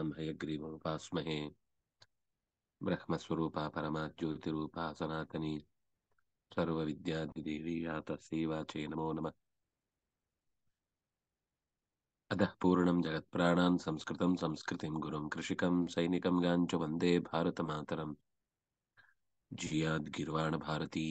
भयग्रीवोपास्महे ब्रह्मस्वरूपा परमा ज्योतिरूपा सनातनी सर्वविद्यादिदेवी या तस्यै वाचे नमो नमः अतः पूर्णं जगत्प्राणान् संस्कृतं संस्कृतिं गुरुं कृषिकं वंदे गाञ्च वन्दे जियाद जियाद् भारती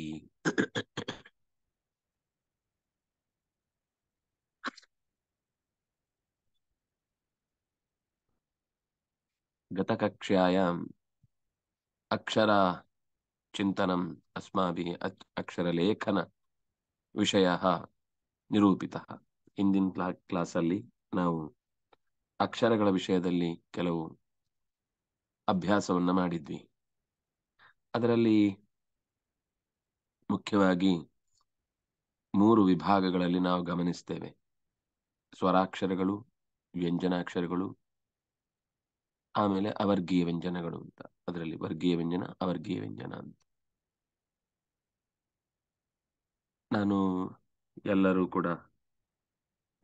ಅಕ್ಷರ ಚಿಂತನ अस्माभिः ಅಕ್ಷರಲೇಖನ ವಿಷಯ ನಿರೂಪಿತ ಹಿಂದಿನ ಕ್ಲಾ ಕ್ಲಾಸಲ್ಲಿ ನಾವು ಅಕ್ಷರಗಳ ವಿಷಯದಲ್ಲಿ ಕೆಲವು ಅಭ್ಯಾಸವನ್ನು ಮಾಡಿದ್ವಿ ಅದರಲ್ಲಿ ಮುಖ್ಯವಾಗಿ ಮೂರು ವಿಭಾಗಗಳಲ್ಲಿ ನಾವು ಗಮನಿಸ್ತೇವೆ ಸ್ವರಾಕ್ಷರಗಳು ವ್ಯಂಜನಾಕ್ಷರಗಳು ಆಮೇಲೆ ಅವರ್ಗೀಯ ವ್ಯಂಜನಗಳು ಅಂತ ಅದರಲ್ಲಿ ವರ್ಗೀಯ ವ್ಯಂಜನ ಅವರ್ಗೀಯ ವ್ಯಂಜನ ಅಂತ ನಾನು ಎಲ್ಲರೂ ಕೂಡ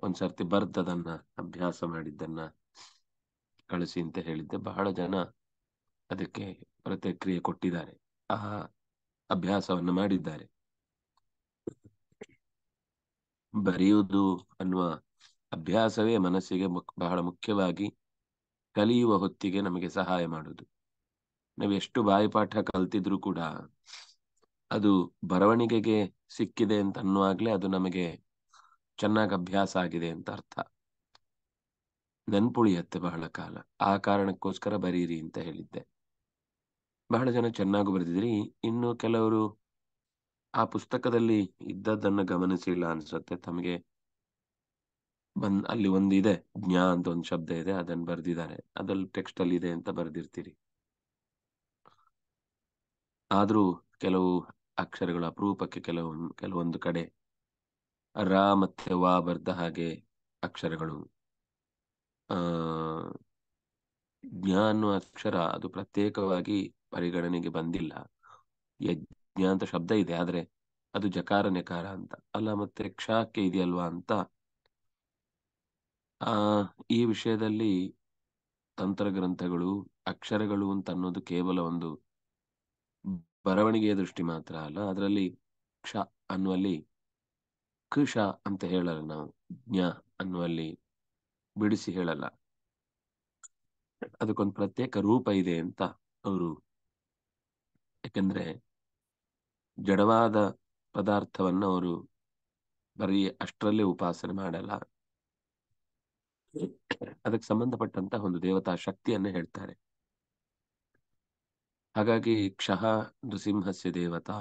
ಒಂದ್ಸರ್ತಿ ಬರ್ದದನ್ನ ಅಭ್ಯಾಸ ಮಾಡಿದ್ದನ್ನ ಕಳಿಸಿ ಅಂತ ಹೇಳಿದ್ದೆ ಬಹಳ ಜನ ಅದಕ್ಕೆ ಪ್ರತಿಕ್ರಿಯೆ ಕೊಟ್ಟಿದ್ದಾರೆ ಆ ಅಭ್ಯಾಸವನ್ನು ಮಾಡಿದ್ದಾರೆ ಬರೆಯುವುದು ಅನ್ನುವ ಅಭ್ಯಾಸವೇ ಮನಸ್ಸಿಗೆ ಬಹಳ ಮುಖ್ಯವಾಗಿ ಕಲಿಯುವ ಹೊತ್ತಿಗೆ ನಮಗೆ ಸಹಾಯ ಮಾಡುದು ನಾವು ಎಷ್ಟು ಬಾಯಿಪಾಠ ಕಲ್ತಿದ್ರು ಕೂಡ ಅದು ಬರವಣಿಗೆಗೆ ಸಿಕ್ಕಿದೆ ಅಂತ ಅನ್ನುವಾಗ್ಲೆ ಅದು ನಮಗೆ ಚೆನ್ನಾಗಿ ಅಭ್ಯಾಸ ಆಗಿದೆ ಅಂತ ಅರ್ಥ ನೆನ್ಪುಳಿಯತ್ತೆ ಬಹಳ ಕಾಲ ಆ ಕಾರಣಕ್ಕೋಸ್ಕರ ಬರೀರಿ ಅಂತ ಹೇಳಿದ್ದೆ ಬಹಳ ಜನ ಚೆನ್ನಾಗಿ ಬರೆದಿದ್ರಿ ಇನ್ನು ಕೆಲವರು ಆ ಪುಸ್ತಕದಲ್ಲಿ ಇದ್ದದ್ದನ್ನು ಗಮನಿಸಿಲ್ಲ ಅನ್ಸುತ್ತೆ ತಮಗೆ ಬಂದ್ ಅಲ್ಲಿ ಒಂದು ಇದೆ ಜ್ಞಾ ಅಂತ ಒಂದು ಶಬ್ದ ಇದೆ ಅದನ್ನ ಬರ್ದಿದ್ದಾರೆ ಅದ್ರಲ್ಲಿ ಟೆಕ್ಸ್ಟ್ ಅಲ್ಲಿ ಇದೆ ಅಂತ ಬರ್ದಿರ್ತೀರಿ ಆದ್ರೂ ಕೆಲವು ಅಕ್ಷರಗಳ ಅಪರೂಪಕ್ಕೆ ಕೆಲವು ಕೆಲವೊಂದು ಕಡೆ ರ ಮತ್ತೆ ವಾ ಬರ್ದ ಹಾಗೆ ಅಕ್ಷರಗಳು ಆ ಜ್ಞಾ ಅನ್ನುವ ಅಕ್ಷರ ಅದು ಪ್ರತ್ಯೇಕವಾಗಿ ಪರಿಗಣನೆಗೆ ಬಂದಿಲ್ಲ ಯಜ್ಞ ಅಂತ ಶಬ್ದ ಇದೆ ಆದ್ರೆ ಅದು ಜಕಾರ ನೆಕಾರ ಅಂತ ಅಲ್ಲ ಮತ್ತೆ ಕ್ಷಕ್ಕೆ ಇದೆಯಲ್ವಾ ಅಂತ ಆ ಈ ವಿಷಯದಲ್ಲಿ ತಂತ್ರಗ್ರಂಥಗಳು ಅಕ್ಷರಗಳು ಅಂತ ಅನ್ನೋದು ಕೇವಲ ಒಂದು ಬರವಣಿಗೆಯ ದೃಷ್ಟಿ ಮಾತ್ರ ಅಲ್ಲ ಅದರಲ್ಲಿ ಕ್ಷ ಅನ್ನುವಲ್ಲಿ ಕೃಷ ಅಂತ ಹೇಳಲ್ಲ ನಾವು ಜ್ಞ ಅನ್ನುವಲ್ಲಿ ಬಿಡಿಸಿ ಹೇಳಲ್ಲ ಅದಕ್ಕೊಂದು ಪ್ರತ್ಯೇಕ ರೂಪ ಇದೆ ಅಂತ ಅವರು ಯಾಕಂದ್ರೆ ಜಡವಾದ ಪದಾರ್ಥವನ್ನ ಅವರು ಬರೀ ಅಷ್ಟರಲ್ಲೇ ಉಪಾಸನೆ ಮಾಡಲ್ಲ ಅದಕ್ಕೆ ಸಂಬಂಧಪಟ್ಟಂತ ಒಂದು ದೇವತಾ ಶಕ್ತಿಯನ್ನ ಹೇಳ್ತಾರೆ ಹಾಗಾಗಿ ಕ್ಷಹ ನೃಸಿಂಹಸ್ಯ ದೇವತಾ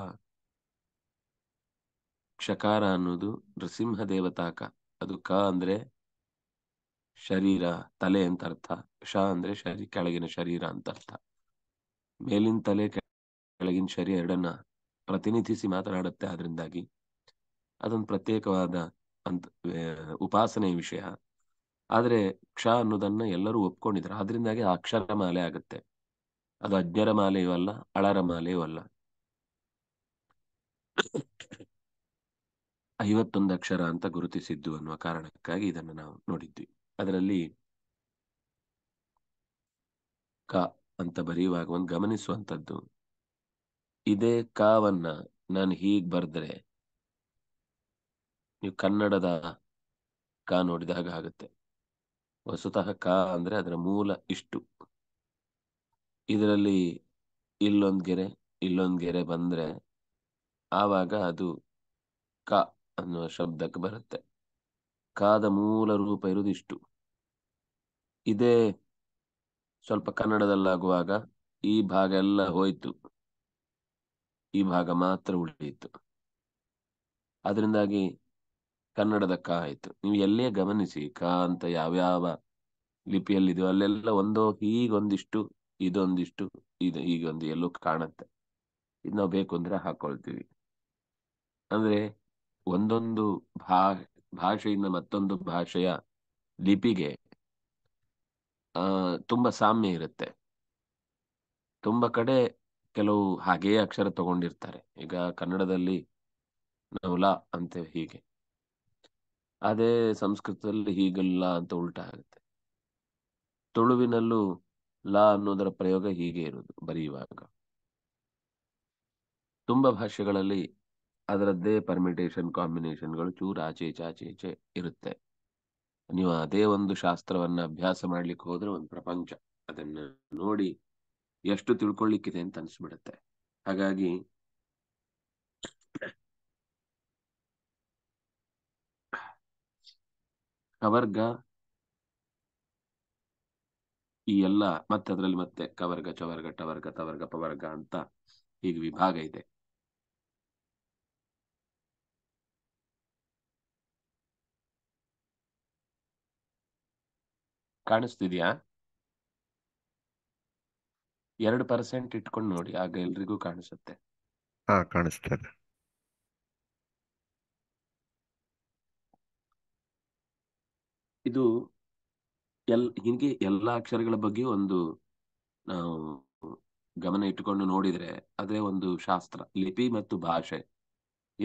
ಕ್ಷಕಾರ ಅನ್ನೋದು ನೃಸಿಂಹ ದೇವತಾ ಕ ಅದು ಕ ಅಂದ್ರೆ ಶರೀರ ತಲೆ ಅಂತ ಅರ್ಥ ಕ್ಷ ಅಂದ್ರೆ ಶರೀ ಕೆಳಗಿನ ಶರೀರ ಅಂತ ಅರ್ಥ ಮೇಲಿನ ತಲೆ ಕೆಳಗಿನ ಶರೀರ ಎರಡನ್ನ ಪ್ರತಿನಿಧಿಸಿ ಮಾತನಾಡುತ್ತೆ ಅದರಿಂದಾಗಿ ಅದೊಂದು ಪ್ರತ್ಯೇಕವಾದ ಅಂತ ಉಪಾಸನೆ ವಿಷಯ ಆದ್ರೆ ಕ್ಷ ಅನ್ನೋದನ್ನ ಎಲ್ಲರೂ ಒಪ್ಕೊಂಡಿದ್ರು ಅದರಿಂದಾಗಿ ಅಕ್ಷರ ಮಾಲೆ ಆಗುತ್ತೆ ಅದು ಅಜ್ಞರ ಮಾಲೆಯೂ ಅಲ್ಲ ಅಳರ ಮಾಲೆಯೂ ಅಲ್ಲ ಐವತ್ತೊಂದು ಅಕ್ಷರ ಅಂತ ಗುರುತಿಸಿದ್ದು ಅನ್ನುವ ಕಾರಣಕ್ಕಾಗಿ ಇದನ್ನು ನಾವು ನೋಡಿದ್ವಿ ಅದರಲ್ಲಿ ಕ ಅಂತ ಬರೆಯುವಾಗ ಒಂದು ಗಮನಿಸುವಂಥದ್ದು ಇದೇ ಕಾವನ್ನ ನಾನು ಹೀಗೆ ಬರೆದ್ರೆ ನೀವು ಕನ್ನಡದ ಕ ನೋಡಿದಾಗ ಆಗುತ್ತೆ ವಸುತಃ ಕ ಅಂದ್ರೆ ಅದರ ಮೂಲ ಇಷ್ಟು ಇದರಲ್ಲಿ ಇಲ್ಲೊಂದ್ ಗೆರೆ ಇಲ್ಲೊಂದ್ ಗೆರೆ ಬಂದ್ರೆ ಆವಾಗ ಅದು ಕ ಅನ್ನುವ ಶಬ್ದಕ್ಕೆ ಬರುತ್ತೆ ಕಾದ ಮೂಲ ರೂಪ ಇರುವುದು ಇಷ್ಟು ಇದೇ ಸ್ವಲ್ಪ ಕನ್ನಡದಲ್ಲಾಗುವಾಗ ಈ ಭಾಗ ಎಲ್ಲ ಹೋಯ್ತು ಈ ಭಾಗ ಮಾತ್ರ ಉಳಿಯಿತು ಅದರಿಂದಾಗಿ ಕನ್ನಡದ ಕ ಆಯ್ತು ನೀವು ಎಲ್ಲೇ ಗಮನಿಸಿ ಕ ಅಂತ ಯಾವ್ಯಾವ ಲಿಪಿಯಲ್ಲಿದೆಯೋ ಅಲ್ಲೆಲ್ಲ ಒಂದೋ ಹೀಗೊಂದಿಷ್ಟು ಇದೊಂದಿಷ್ಟು ಇದು ಹೀಗೊಂದು ಎಲ್ಲೋ ಕಾಣುತ್ತೆ ಇದು ನಾವು ಬೇಕು ಅಂದ್ರೆ ಹಾಕೊಳ್ತೀವಿ ಅಂದ್ರೆ ಒಂದೊಂದು ಭಾ ಭಾಷೆಯಿಂದ ಮತ್ತೊಂದು ಭಾಷೆಯ ಲಿಪಿಗೆ ಆ ತುಂಬಾ ಸಾಮ್ಯ ಇರುತ್ತೆ ತುಂಬಾ ಕಡೆ ಕೆಲವು ಹಾಗೆಯೇ ಅಕ್ಷರ ತಗೊಂಡಿರ್ತಾರೆ ಈಗ ಕನ್ನಡದಲ್ಲಿ ನಾವು ಅಂತ ಹೀಗೆ ಅದೇ ಸಂಸ್ಕೃತದಲ್ಲಿ ಹೀಗಲ್ಲ ಅಂತ ಉಲ್ಟಾ ಆಗುತ್ತೆ ತುಳುವಿನಲ್ಲೂ ಲ ಅನ್ನೋದರ ಪ್ರಯೋಗ ಹೀಗೆ ಇರೋದು ಬರೆಯುವಾಗ ತುಂಬಾ ಭಾಷೆಗಳಲ್ಲಿ ಅದರದ್ದೇ ಪರ್ಮಿಟೇಷನ್ ಕಾಂಬಿನೇಷನ್ಗಳು ಚೂರು ಆಚೆ ಚಾಚೆ ಈಚೆ ಇರುತ್ತೆ ನೀವು ಅದೇ ಒಂದು ಶಾಸ್ತ್ರವನ್ನ ಅಭ್ಯಾಸ ಮಾಡ್ಲಿಕ್ಕೆ ಹೋದ್ರೆ ಒಂದು ಪ್ರಪಂಚ ಅದನ್ನ ನೋಡಿ ಎಷ್ಟು ತಿಳ್ಕೊಳ್ಳಿಕ್ಕಿದೆ ಅಂತ ಅನ್ಸ್ಬಿಡುತ್ತೆ ಹಾಗಾಗಿ ಕವರ್ಗ ಈ ಎಲ್ಲ ಮತ್ತೆ ಅದರಲ್ಲಿ ಮತ್ತೆ ಕವರ್ಗ ಚವರ್ಗ ಟವರ್ಗ ತವರ್ಗ ಪವರ್ಗ ಅಂತ ಈಗ ವಿಭಾಗ ಇದೆ ಕಾಣಿಸ್ತಿದ್ಯಾ ಎರಡು ಪರ್ಸೆಂಟ್ ಇಟ್ಕೊಂಡು ನೋಡಿ ಆಗ ಎಲ್ರಿಗೂ ಕಾಣಿಸುತ್ತೆ ಇದು ಎಲ್ ಹಿಂಗೆ ಎಲ್ಲಾ ಅಕ್ಷರಗಳ ಬಗ್ಗೆ ಒಂದು ನಾವು ಗಮನ ಇಟ್ಟುಕೊಂಡು ನೋಡಿದ್ರೆ ಅದೇ ಒಂದು ಶಾಸ್ತ್ರ ಲಿಪಿ ಮತ್ತು ಭಾಷೆ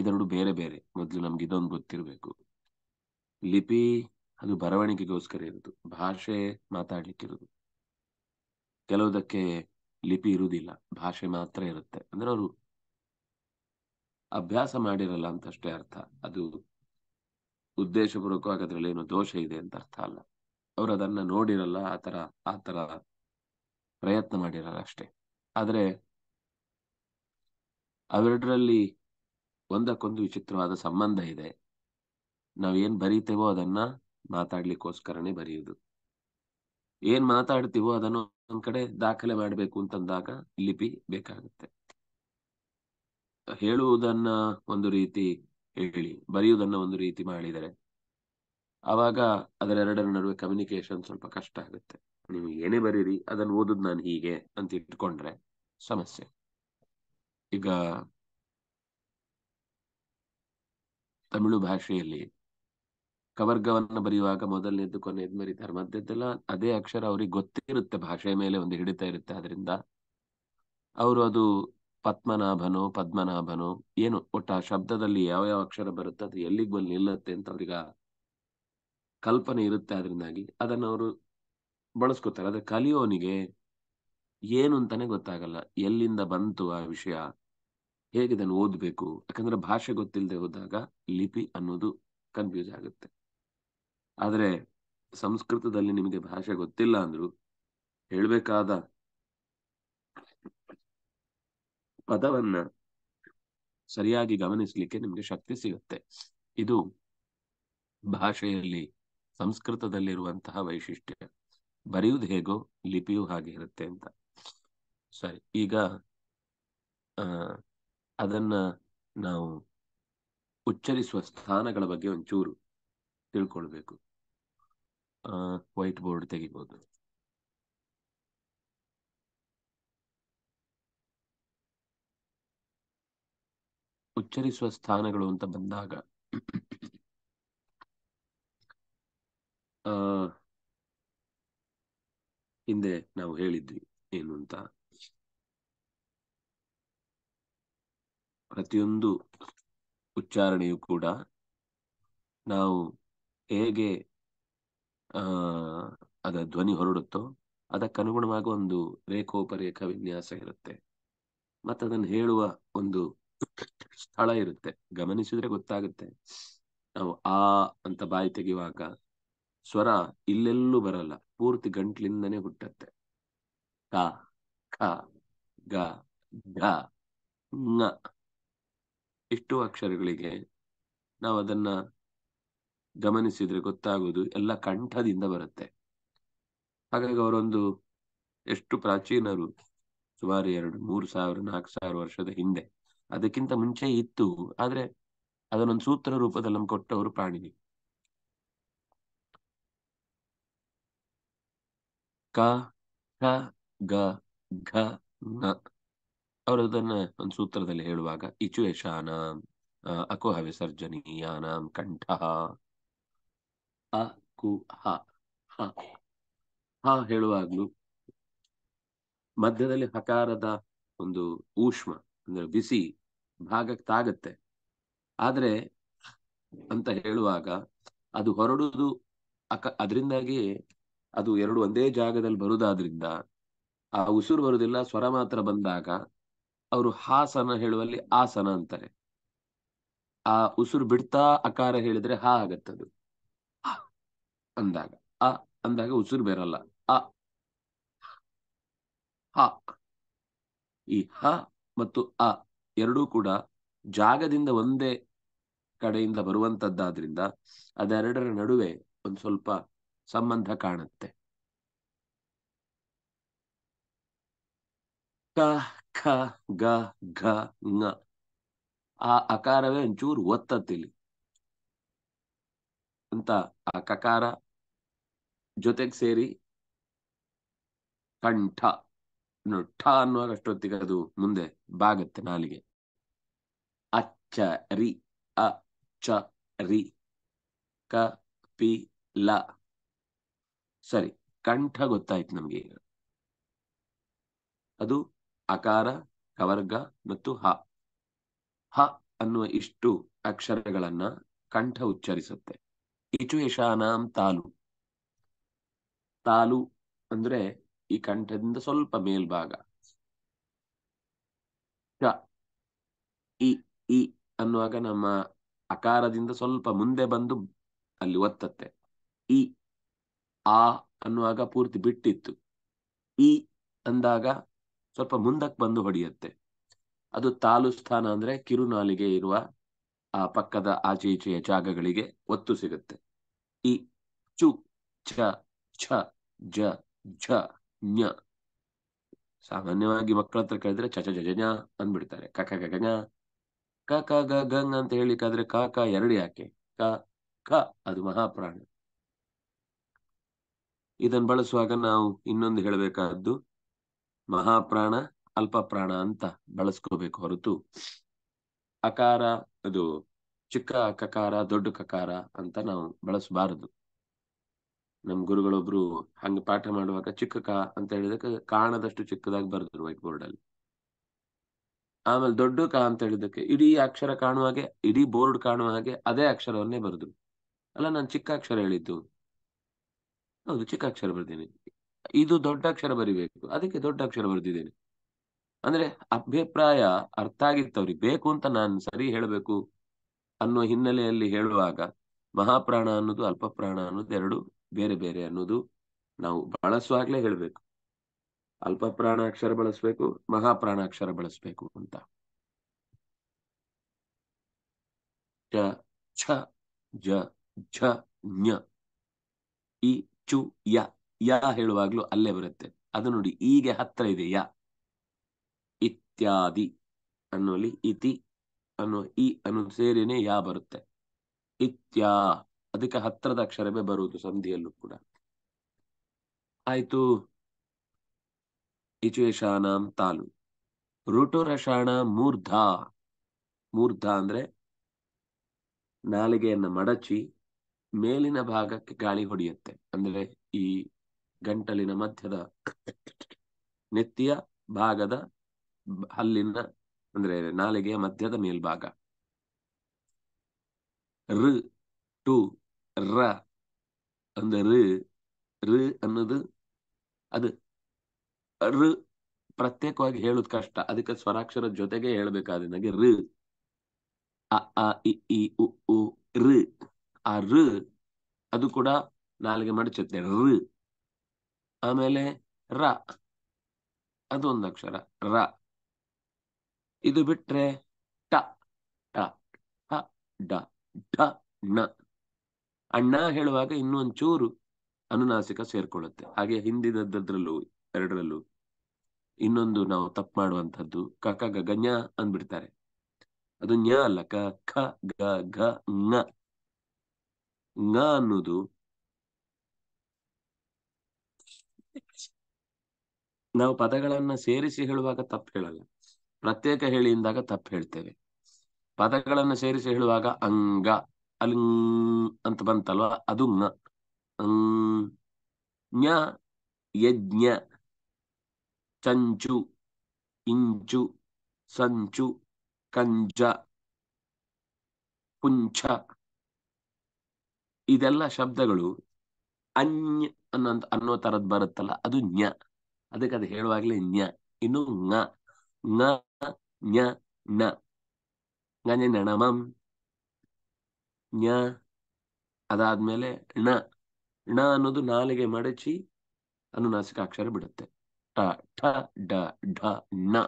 ಇದೆರಡು ಬೇರೆ ಬೇರೆ ಮೊದಲು ನಮ್ಗೆ ಇದೊಂದು ಗೊತ್ತಿರಬೇಕು ಲಿಪಿ ಅದು ಬರವಣಿಗೆಗೋಸ್ಕರ ಇರುವುದು ಭಾಷೆ ಇರುವುದು ಕೆಲವುದಕ್ಕೆ ಲಿಪಿ ಇರುವುದಿಲ್ಲ ಭಾಷೆ ಮಾತ್ರ ಇರುತ್ತೆ ಅಂದ್ರೆ ಅವರು ಅಭ್ಯಾಸ ಮಾಡಿರಲ್ಲ ಅಂತಷ್ಟೇ ಅರ್ಥ ಅದು ಉದ್ದೇಶಪೂರ್ವಕವಾಗಿ ಅದ್ರಲ್ಲಿ ಏನೋ ದೋಷ ಇದೆ ಅಂತ ಅರ್ಥ ಅಲ್ಲ ಅವ್ರು ಅದನ್ನ ನೋಡಿರಲ್ಲ ಆತರ ಆತರ ಪ್ರಯತ್ನ ಮಾಡಿರಲ್ಲ ಅಷ್ಟೇ ಆದ್ರೆ ಅವೆರಡರಲ್ಲಿ ಒಂದಕ್ಕೊಂದು ವಿಚಿತ್ರವಾದ ಸಂಬಂಧ ಇದೆ ನಾವೇನ್ ಬರೀತೇವೋ ಅದನ್ನ ಮಾತಾಡ್ಲಿಕ್ಕೋಸ್ಕರನೇ ಬರೆಯುವುದು ಏನ್ ಮಾತಾಡ್ತೀವೋ ಅದನ್ನು ಒಂದ್ ಕಡೆ ದಾಖಲೆ ಮಾಡಬೇಕು ಅಂತಂದಾಗ ಲಿಪಿ ಬೇಕಾಗುತ್ತೆ ಹೇಳುವುದನ್ನ ಒಂದು ರೀತಿ ಹೇಳಿ ಬರೆಯುವುದನ್ನು ಒಂದು ರೀತಿ ಮಾಡಿದರೆ ಆವಾಗ ಅದರೆರಡರ ನಡುವೆ ಕಮ್ಯುನಿಕೇಶನ್ ಸ್ವಲ್ಪ ಕಷ್ಟ ಆಗುತ್ತೆ ನೀವು ಏನೇ ಬರೀರಿ ಅದನ್ನು ಓದುದು ನಾನು ಹೀಗೆ ಅಂತ ಇಟ್ಕೊಂಡ್ರೆ ಸಮಸ್ಯೆ ಈಗ ತಮಿಳು ಭಾಷೆಯಲ್ಲಿ ಕವರ್ಗವನ್ನು ಬರೆಯುವಾಗ ಮೊದಲನೇದ್ದು ಕೊನೆಯದು ಮರಿತಾರೆ ಮಧ್ಯದ್ದೆಲ್ಲ ಅದೇ ಅಕ್ಷರ ಅವ್ರಿಗೆ ಗೊತ್ತಿರುತ್ತೆ ಭಾಷೆಯ ಮೇಲೆ ಒಂದು ಹಿಡಿತ ಇರುತ್ತೆ ಅದರಿಂದ ಅವರು ಅದು ಪದ್ಮನಾಭನೋ ಪದ್ಮನಾಭನೋ ಏನು ಒಟ್ಟು ಆ ಶಬ್ದದಲ್ಲಿ ಯಾವ ಯಾವ ಅಕ್ಷರ ಬರುತ್ತೆ ಅದು ಎಲ್ಲಿಗೆ ಬಂದು ನಿಲ್ಲತ್ತೆ ಅಂತ ಅವ್ರಿಗೆ ಕಲ್ಪನೆ ಇರುತ್ತೆ ಅದರಿಂದಾಗಿ ಅದನ್ನು ಅವರು ಬಳಸ್ಕೋತಾರೆ ಆದ್ರೆ ಕಲಿಯೋನಿಗೆ ಏನು ಅಂತಾನೆ ಗೊತ್ತಾಗಲ್ಲ ಎಲ್ಲಿಂದ ಬಂತು ಆ ವಿಷಯ ಹೇಗೆ ಇದನ್ನು ಓದ್ಬೇಕು ಯಾಕಂದ್ರೆ ಭಾಷೆ ಗೊತ್ತಿಲ್ಲದೆ ಹೋದಾಗ ಲಿಪಿ ಅನ್ನೋದು ಕನ್ಫ್ಯೂಸ್ ಆಗುತ್ತೆ ಆದ್ರೆ ಸಂಸ್ಕೃತದಲ್ಲಿ ನಿಮಗೆ ಭಾಷೆ ಗೊತ್ತಿಲ್ಲ ಅಂದ್ರು ಹೇಳ್ಬೇಕಾದ ಪದವನ್ನ ಸರಿಯಾಗಿ ಗಮನಿಸಲಿಕ್ಕೆ ನಿಮಗೆ ಶಕ್ತಿ ಸಿಗುತ್ತೆ ಇದು ಭಾಷೆಯಲ್ಲಿ ಸಂಸ್ಕೃತದಲ್ಲಿರುವಂತಹ ವೈಶಿಷ್ಟ್ಯ ಬರೆಯುವುದು ಹೇಗೋ ಲಿಪಿಯೂ ಹಾಗೆ ಇರುತ್ತೆ ಅಂತ ಸರಿ ಈಗ ಅದನ್ನ ನಾವು ಉಚ್ಚರಿಸುವ ಸ್ಥಾನಗಳ ಬಗ್ಗೆ ಒಂಚೂರು ತಿಳ್ಕೊಳ್ಬೇಕು ವೈಟ್ ಬೋರ್ಡ್ ತೆಗಿಬೋದು ಉಚ್ಚರಿಸುವ ಸ್ಥಾನಗಳು ಅಂತ ಬಂದಾಗ ಆ ಹಿಂದೆ ನಾವು ಹೇಳಿದ್ವಿ ಏನು ಅಂತ ಪ್ರತಿಯೊಂದು ಉಚ್ಚಾರಣೆಯು ಕೂಡ ನಾವು ಹೇಗೆ ಆ ಅದ ಧ್ವನಿ ಹೊರಡುತ್ತೋ ಅದಕ್ಕನುಗುಣವಾಗಿ ಒಂದು ರೇಖೋಪರೇಖ ವಿನ್ಯಾಸ ಇರುತ್ತೆ ಮತ್ತದನ್ನು ಹೇಳುವ ಒಂದು ಸ್ಥಳ ಇರುತ್ತೆ ಗಮನಿಸಿದ್ರೆ ಗೊತ್ತಾಗುತ್ತೆ ನಾವು ಆ ಅಂತ ಬಾಯಿ ತೆಗೆಯುವಾಗ ಸ್ವರ ಇಲ್ಲೆಲ್ಲೂ ಬರಲ್ಲ ಪೂರ್ತಿ ಗಂಟ್ಲಿಂದನೆ ಹುಟ್ಟತ್ತೆ ಕ ಖ ಗ ಗ ಇಷ್ಟು ಅಕ್ಷರಗಳಿಗೆ ನಾವು ಅದನ್ನ ಗಮನಿಸಿದ್ರೆ ಗೊತ್ತಾಗೋದು ಎಲ್ಲ ಕಂಠದಿಂದ ಬರುತ್ತೆ ಹಾಗಾಗಿ ಅವರೊಂದು ಎಷ್ಟು ಪ್ರಾಚೀನರು ಸುಮಾರು ಎರಡು ಮೂರು ಸಾವಿರ ನಾಲ್ಕು ಸಾವಿರ ವರ್ಷದ ಹಿಂದೆ ಅದಕ್ಕಿಂತ ಮುಂಚೆ ಇತ್ತು ಆದ್ರೆ ಅದನ್ನೊಂದು ಸೂತ್ರ ರೂಪದಲ್ಲಿ ನಮ್ಗೆ ಕೊಟ್ಟವರು ಪ್ರಾಣಿನಿ ಕ ಕ ಗ ಘ ನ ಅವರು ಒಂದು ಸೂತ್ರದಲ್ಲಿ ಹೇಳುವಾಗ ಇಚು ಯಶಾನ ಅಕುಹ ವಿಸರ್ಜನೀಯಾನ ಕಂಠ ಅಕುಹ ಹ ಹ ಹೇಳುವಾಗ್ಲು ಮಧ್ಯದಲ್ಲಿ ಹಕಾರದ ಒಂದು ಊಷ್ಮ ಅಂದ್ರೆ ಬಿಸಿ ಭಾಗಕ್ಕೆ ತಾಗುತ್ತೆ ಆದ್ರೆ ಅಂತ ಹೇಳುವಾಗ ಅದು ಹೊರಡುದು ಅಕ ಅದರಿಂದಾಗಿ ಅದು ಎರಡು ಒಂದೇ ಜಾಗದಲ್ಲಿ ಬರುದಾದ್ರಿಂದ ಆ ಉಸಿರು ಬರುದಿಲ್ಲ ಸ್ವರ ಮಾತ್ರ ಬಂದಾಗ ಅವರು ಹಾಸನ ಹೇಳುವಲ್ಲಿ ಆಸನ ಅಂತಾರೆ ಆ ಉಸಿರು ಬಿಡ್ತಾ ಅಕಾರ ಹೇಳಿದ್ರೆ ಹಾ ಆಗತ್ತದು ಅಂದಾಗ ಆ ಅಂದಾಗ ಉಸಿರು ಬೇರಲ್ಲ ಆ ಹ ಈ ಹ ಮತ್ತು ಅ ಎರಡೂ ಕೂಡ ಜಾಗದಿಂದ ಒಂದೇ ಕಡೆಯಿಂದ ಬರುವಂತದ್ದಾದ್ರಿಂದ ಅದೆರಡರ ನಡುವೆ ಒಂದು ಸ್ವಲ್ಪ ಸಂಬಂಧ ಕಾಣುತ್ತೆ ಕ ಖ ಗ ಘ ಆ ಅಕಾರವೇ ಒಂಚೂರು ಒತ್ತತ್ತಿಲಿ ಅಂತ ಆ ಕಕಾರ ಜೊತೆಗೆ ಸೇರಿ ಕಂಠ ಠ ಅನ್ನುವಾಗ ಅಷ್ಟೊತ್ತಿಗೆ ಅದು ಮುಂದೆ ಬಾಗತ್ತೆ ನಾಲಿಗೆ ಅಚ್ಚ ರಿ ಅ ಚ ರಿ ಕ ಪಿ ಲ ಸರಿ ಕಂಠ ಗೊತ್ತಾಯ್ತು ನಮ್ಗೆ ಈಗ ಅದು ಅಕಾರ ಕವರ್ಗ ಮತ್ತು ಹ ಹ ಅನ್ನುವ ಇಷ್ಟು ಅಕ್ಷರಗಳನ್ನ ಕಂಠ ಉಚ್ಚರಿಸುತ್ತೆ ಇಚು ತಾಲು ತಾಲು ಅಂದ್ರೆ ಈ ಕಂಠದಿಂದ ಸ್ವಲ್ಪ ಮೇಲ್ಭಾಗ ಕ ಇ ಇ ಅನ್ನುವಾಗ ನಮ್ಮ ಅಕಾರದಿಂದ ಸ್ವಲ್ಪ ಮುಂದೆ ಬಂದು ಅಲ್ಲಿ ಒತ್ತತ್ತೆ ಇ ಆ ಅನ್ನುವಾಗ ಪೂರ್ತಿ ಬಿಟ್ಟಿತ್ತು ಇ ಅಂದಾಗ ಸ್ವಲ್ಪ ಮುಂದಕ್ಕೆ ಬಂದು ಹೊಡೆಯುತ್ತೆ ಅದು ತಾಲು ಸ್ಥಾನ ಅಂದ್ರೆ ಕಿರುನಾಲಿಗೆ ಇರುವ ಆ ಪಕ್ಕದ ಆಚೆ ಈಚೆಯ ಜಾಗಗಳಿಗೆ ಒತ್ತು ಸಿಗುತ್ತೆ ಇ ಚು ಛ ಛ ಜ ಝ ಜ್ಞ ಸಾಮಾನ್ಯವಾಗಿ ಮಕ್ಕಳ ಹತ್ರ ಕೇಳಿದ್ರೆ ಚಚ ಜ ಅಂದ್ಬಿಡ್ತಾರೆ ಕಕ ಗಗನ ಕ ಕ ಗ ಗಂಗ್ ಅಂತ ಹೇಳಿಕಾದ್ರೆ ಕ ಕ ಎರಡು ಯಾಕೆ ಕ ಕ ಅದು ಮಹಾಪ್ರಾಣ ಇದನ್ ಬಳಸುವಾಗ ನಾವು ಇನ್ನೊಂದು ಹೇಳಬೇಕಾದ್ದು ಮಹಾಪ್ರಾಣ ಅಲ್ಪ ಪ್ರಾಣ ಅಂತ ಬಳಸ್ಕೋಬೇಕು ಹೊರತು ಅಕಾರ ಅದು ಚಿಕ್ಕ ಕಕಾರ ದೊಡ್ಡ ಕಕಾರ ಅಂತ ನಾವು ಬಳಸಬಾರದು ನಮ್ ಗುರುಗಳೊಬ್ರು ಹಂಗ ಪಾಠ ಮಾಡುವಾಗ ಚಿಕ್ಕ ಕಾ ಅಂತ ಹೇಳಿದಕ್ಕೆ ಕಾಣದಷ್ಟು ಚಿಕ್ಕದಾಗಿ ಬರೆದ್ರು ವೈಟ್ ಬೋರ್ಡ್ ಅಲ್ಲಿ ಆಮೇಲೆ ದೊಡ್ಡ ಕಾ ಅಂತ ಹೇಳಿದಕ್ಕೆ ಇಡೀ ಅಕ್ಷರ ಕಾಣುವ ಹಾಗೆ ಇಡೀ ಬೋರ್ಡ್ ಕಾಣುವ ಹಾಗೆ ಅದೇ ಅಕ್ಷರವನ್ನೇ ಬರೆದ್ರು ಅಲ್ಲ ನಾನು ಚಿಕ್ಕ ಅಕ್ಷರ ಹೇಳಿದ್ದು ಹೌದು ಚಿಕ್ಕ ಅಕ್ಷರ ಬರ್ದೇನೆ ಇದು ದೊಡ್ಡ ಅಕ್ಷರ ಬರಿಬೇಕು ಅದಕ್ಕೆ ದೊಡ್ಡ ಅಕ್ಷರ ಬರೆದಿದ್ದೇನೆ ಅಂದ್ರೆ ಅಭಿಪ್ರಾಯ ಅರ್ಥ ಅವ್ರಿಗೆ ಬೇಕು ಅಂತ ನಾನು ಸರಿ ಹೇಳಬೇಕು ಅನ್ನೋ ಹಿನ್ನೆಲೆಯಲ್ಲಿ ಹೇಳುವಾಗ ಮಹಾಪ್ರಾಣ ಅನ್ನೋದು ಅಲ್ಪ ಪ್ರಾಣ ಅನ್ನೋದು ಎರಡು ಬೇರೆ ಬೇರೆ ಅನ್ನೋದು ನಾವು ಬಳಸುವಾಗ್ಲೇ ಹೇಳಬೇಕು ಅಲ್ಪ ಪ್ರಾಣಾಕ್ಷರ ಬಳಸ್ಬೇಕು ಮಹಾ ಪ್ರಾಣಾಕ್ಷರ ಅಂತ ಚ ಛ ಜ ಝ ಞ ಇ ಚು ಯ ಯ ಹೇಳುವಾಗ್ಲೂ ಅಲ್ಲೇ ಬರುತ್ತೆ ಅದು ನೋಡಿ ಈಗೆ ಹತ್ರ ಇದೆ ಯ ಇತ್ಯಾದಿ ಅನ್ನೋಲಿ ಇತಿ ಅನ್ನೋ ಇ ಅನ್ನೋ ಸೇರಿನೇ ಯಾ ಬರುತ್ತೆ ಇತ್ಯಾ ಅದಕ್ಕೆ ಹತ್ತಿರದ ಅಕ್ಷರವೇ ಬರುವುದು ಸಂಧಿಯಲ್ಲೂ ಕೂಡ ಆಯ್ತು ಇಚುಯಶಾನಾಂ ತಾಲು ರುಟುರಷಾಣ ಮೂರ್ಧ ಮೂರ್ಧ ಅಂದ್ರೆ ನಾಲಿಗೆಯನ್ನು ಮಡಚಿ ಮೇಲಿನ ಭಾಗಕ್ಕೆ ಗಾಳಿ ಹೊಡೆಯುತ್ತೆ ಅಂದ್ರೆ ಈ ಗಂಟಲಿನ ಮಧ್ಯದ ನೆತ್ತಿಯ ಭಾಗದ ಹಲ್ಲಿನ ಅಂದ್ರೆ ನಾಲಿಗೆಯ ಮಧ್ಯದ ಮೇಲ್ಭಾಗ ಋ ಟು ರ ಅಂದ ರ ರು ಅನ್ನೋದು ಅದು ರು ಪ್ರತ್ಯೇಕವಾಗಿ ಹೇಳೋದು ಕಷ್ಟ ಅದಕ್ಕೆ ಸ್ವರಾಕ್ಷರ ಜೊತೆಗೆ ಹೇಳಬೇಕಾದ ನನಗೆ ರ ಅ ಅ ಇ ಇ ಉ ಉ ರು ಆ ರು ಅದು ಕೂಡ ನಾಲಿಗೆ ಮಡಚುತ್ತೆ ರ ಆಮೇಲೆ ರ ಅದು ಒಂದು ಅಕ್ಷರ ರ ಇದು ಬಿಟ್ರೆ ಟ ಟ ಹ ಡ ಢ ಣ ಅಣ್ಣ ಹೇಳುವಾಗ ಇನ್ನೊಂದು ಚೂರು ಅನುನಾಸಿಕ ಸೇರ್ಕೊಳ್ಳುತ್ತೆ ಹಾಗೆ ಹಿಂದಿನದ್ರಲ್ಲೂ ಎರಡರಲ್ಲೂ ಇನ್ನೊಂದು ನಾವು ತಪ್ಪು ಕ ಗ ಗಣ್ಯ ಅಂದ್ಬಿಡ್ತಾರೆ ಅದು ಞ ಅಲ್ಲ ಕ ಖ ಗ ಘ ಙ ಙ ಅನ್ನೋದು ನಾವು ಪದಗಳನ್ನ ಸೇರಿಸಿ ಹೇಳುವಾಗ ತಪ್ಪು ಹೇಳಲ್ಲ ಪ್ರತ್ಯೇಕ ಹೇಳಿಯಿಂದಾಗ ತಪ್ಪು ಹೇಳ್ತೇವೆ ಪದಗಳನ್ನ ಸೇರಿಸಿ ಹೇಳುವಾಗ ಅಂಗ ಅಲಿಂಗ್ ಅಂತ ಬಂತಲ್ವಾ ಅದು ಞ ಯಜ್ಞ ಚಂಚು ಇಂಚು ಸಂಚು ಕಂಜ ಪುಂಚ ಇದೆಲ್ಲ ಶಬ್ದಗಳು ಅನ್ಯ ಅನ್ನೋ ಅನ್ನೋ ತರದ್ ಬರುತ್ತಲ್ಲ ಅದು ಞ ಅದಕ್ಕೆ ಅದು ಹೇಳುವಾಗಲೇ ಞ ಇನ್ನು ಞ ಞ ಞ ಣ ಮ ಞ ಅದಾದ್ಮೇಲೆ ಣ ಣ ಅನ್ನೋದು ನಾಲಿಗೆ ಮಡಚಿ ಅನುನಾಸಿಕ ಅಕ್ಷರ ಬಿಡುತ್ತೆ ಟ ಠ ಡ ಢ ಣ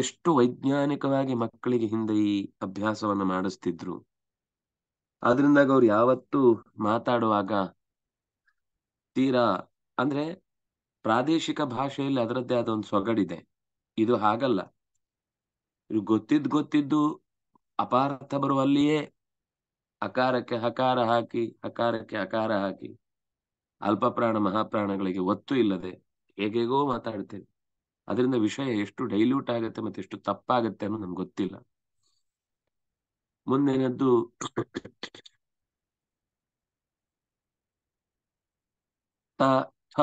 ಎಷ್ಟು ವೈಜ್ಞಾನಿಕವಾಗಿ ಮಕ್ಕಳಿಗೆ ಹಿಂದೆ ಈ ಅಭ್ಯಾಸವನ್ನು ಮಾಡಿಸ್ತಿದ್ರು ಆದ್ರಿಂದಾಗ ಅವ್ರು ಯಾವತ್ತೂ ಮಾತಾಡುವಾಗ ತೀರಾ ಅಂದ್ರೆ ಪ್ರಾದೇಶಿಕ ಭಾಷೆಯಲ್ಲಿ ಅದರದ್ದೇ ಆದ ಒಂದು ಸೊಗಡಿದೆ ಇದು ಹಾಗಲ್ಲ ಇದು ಗೊತ್ತಿದ್ ಗೊತ್ತಿದ್ದು ಅಪಾರ್ಥ ಬರುವಲ್ಲಿಯೇ ಅಕಾರಕ್ಕೆ ಹಕಾರ ಹಾಕಿ ಹಕಾರಕ್ಕೆ ಅಕಾರ ಹಾಕಿ ಅಲ್ಪ ಪ್ರಾಣ ಮಹಾಪ್ರಾಣಗಳಿಗೆ ಒತ್ತು ಇಲ್ಲದೆ ಹೇಗೆಗೋ ಮಾತಾಡ್ತೇವೆ ಅದರಿಂದ ವಿಷಯ ಎಷ್ಟು ಡೈಲ್ಯೂಟ್ ಆಗುತ್ತೆ ಮತ್ತೆ ಎಷ್ಟು ತಪ್ಪಾಗುತ್ತೆ ಅನ್ನೋ ನಮ್ಗೆ ಗೊತ್ತಿಲ್ಲ ಮುಂದೇನದ್ದು ತ ಥ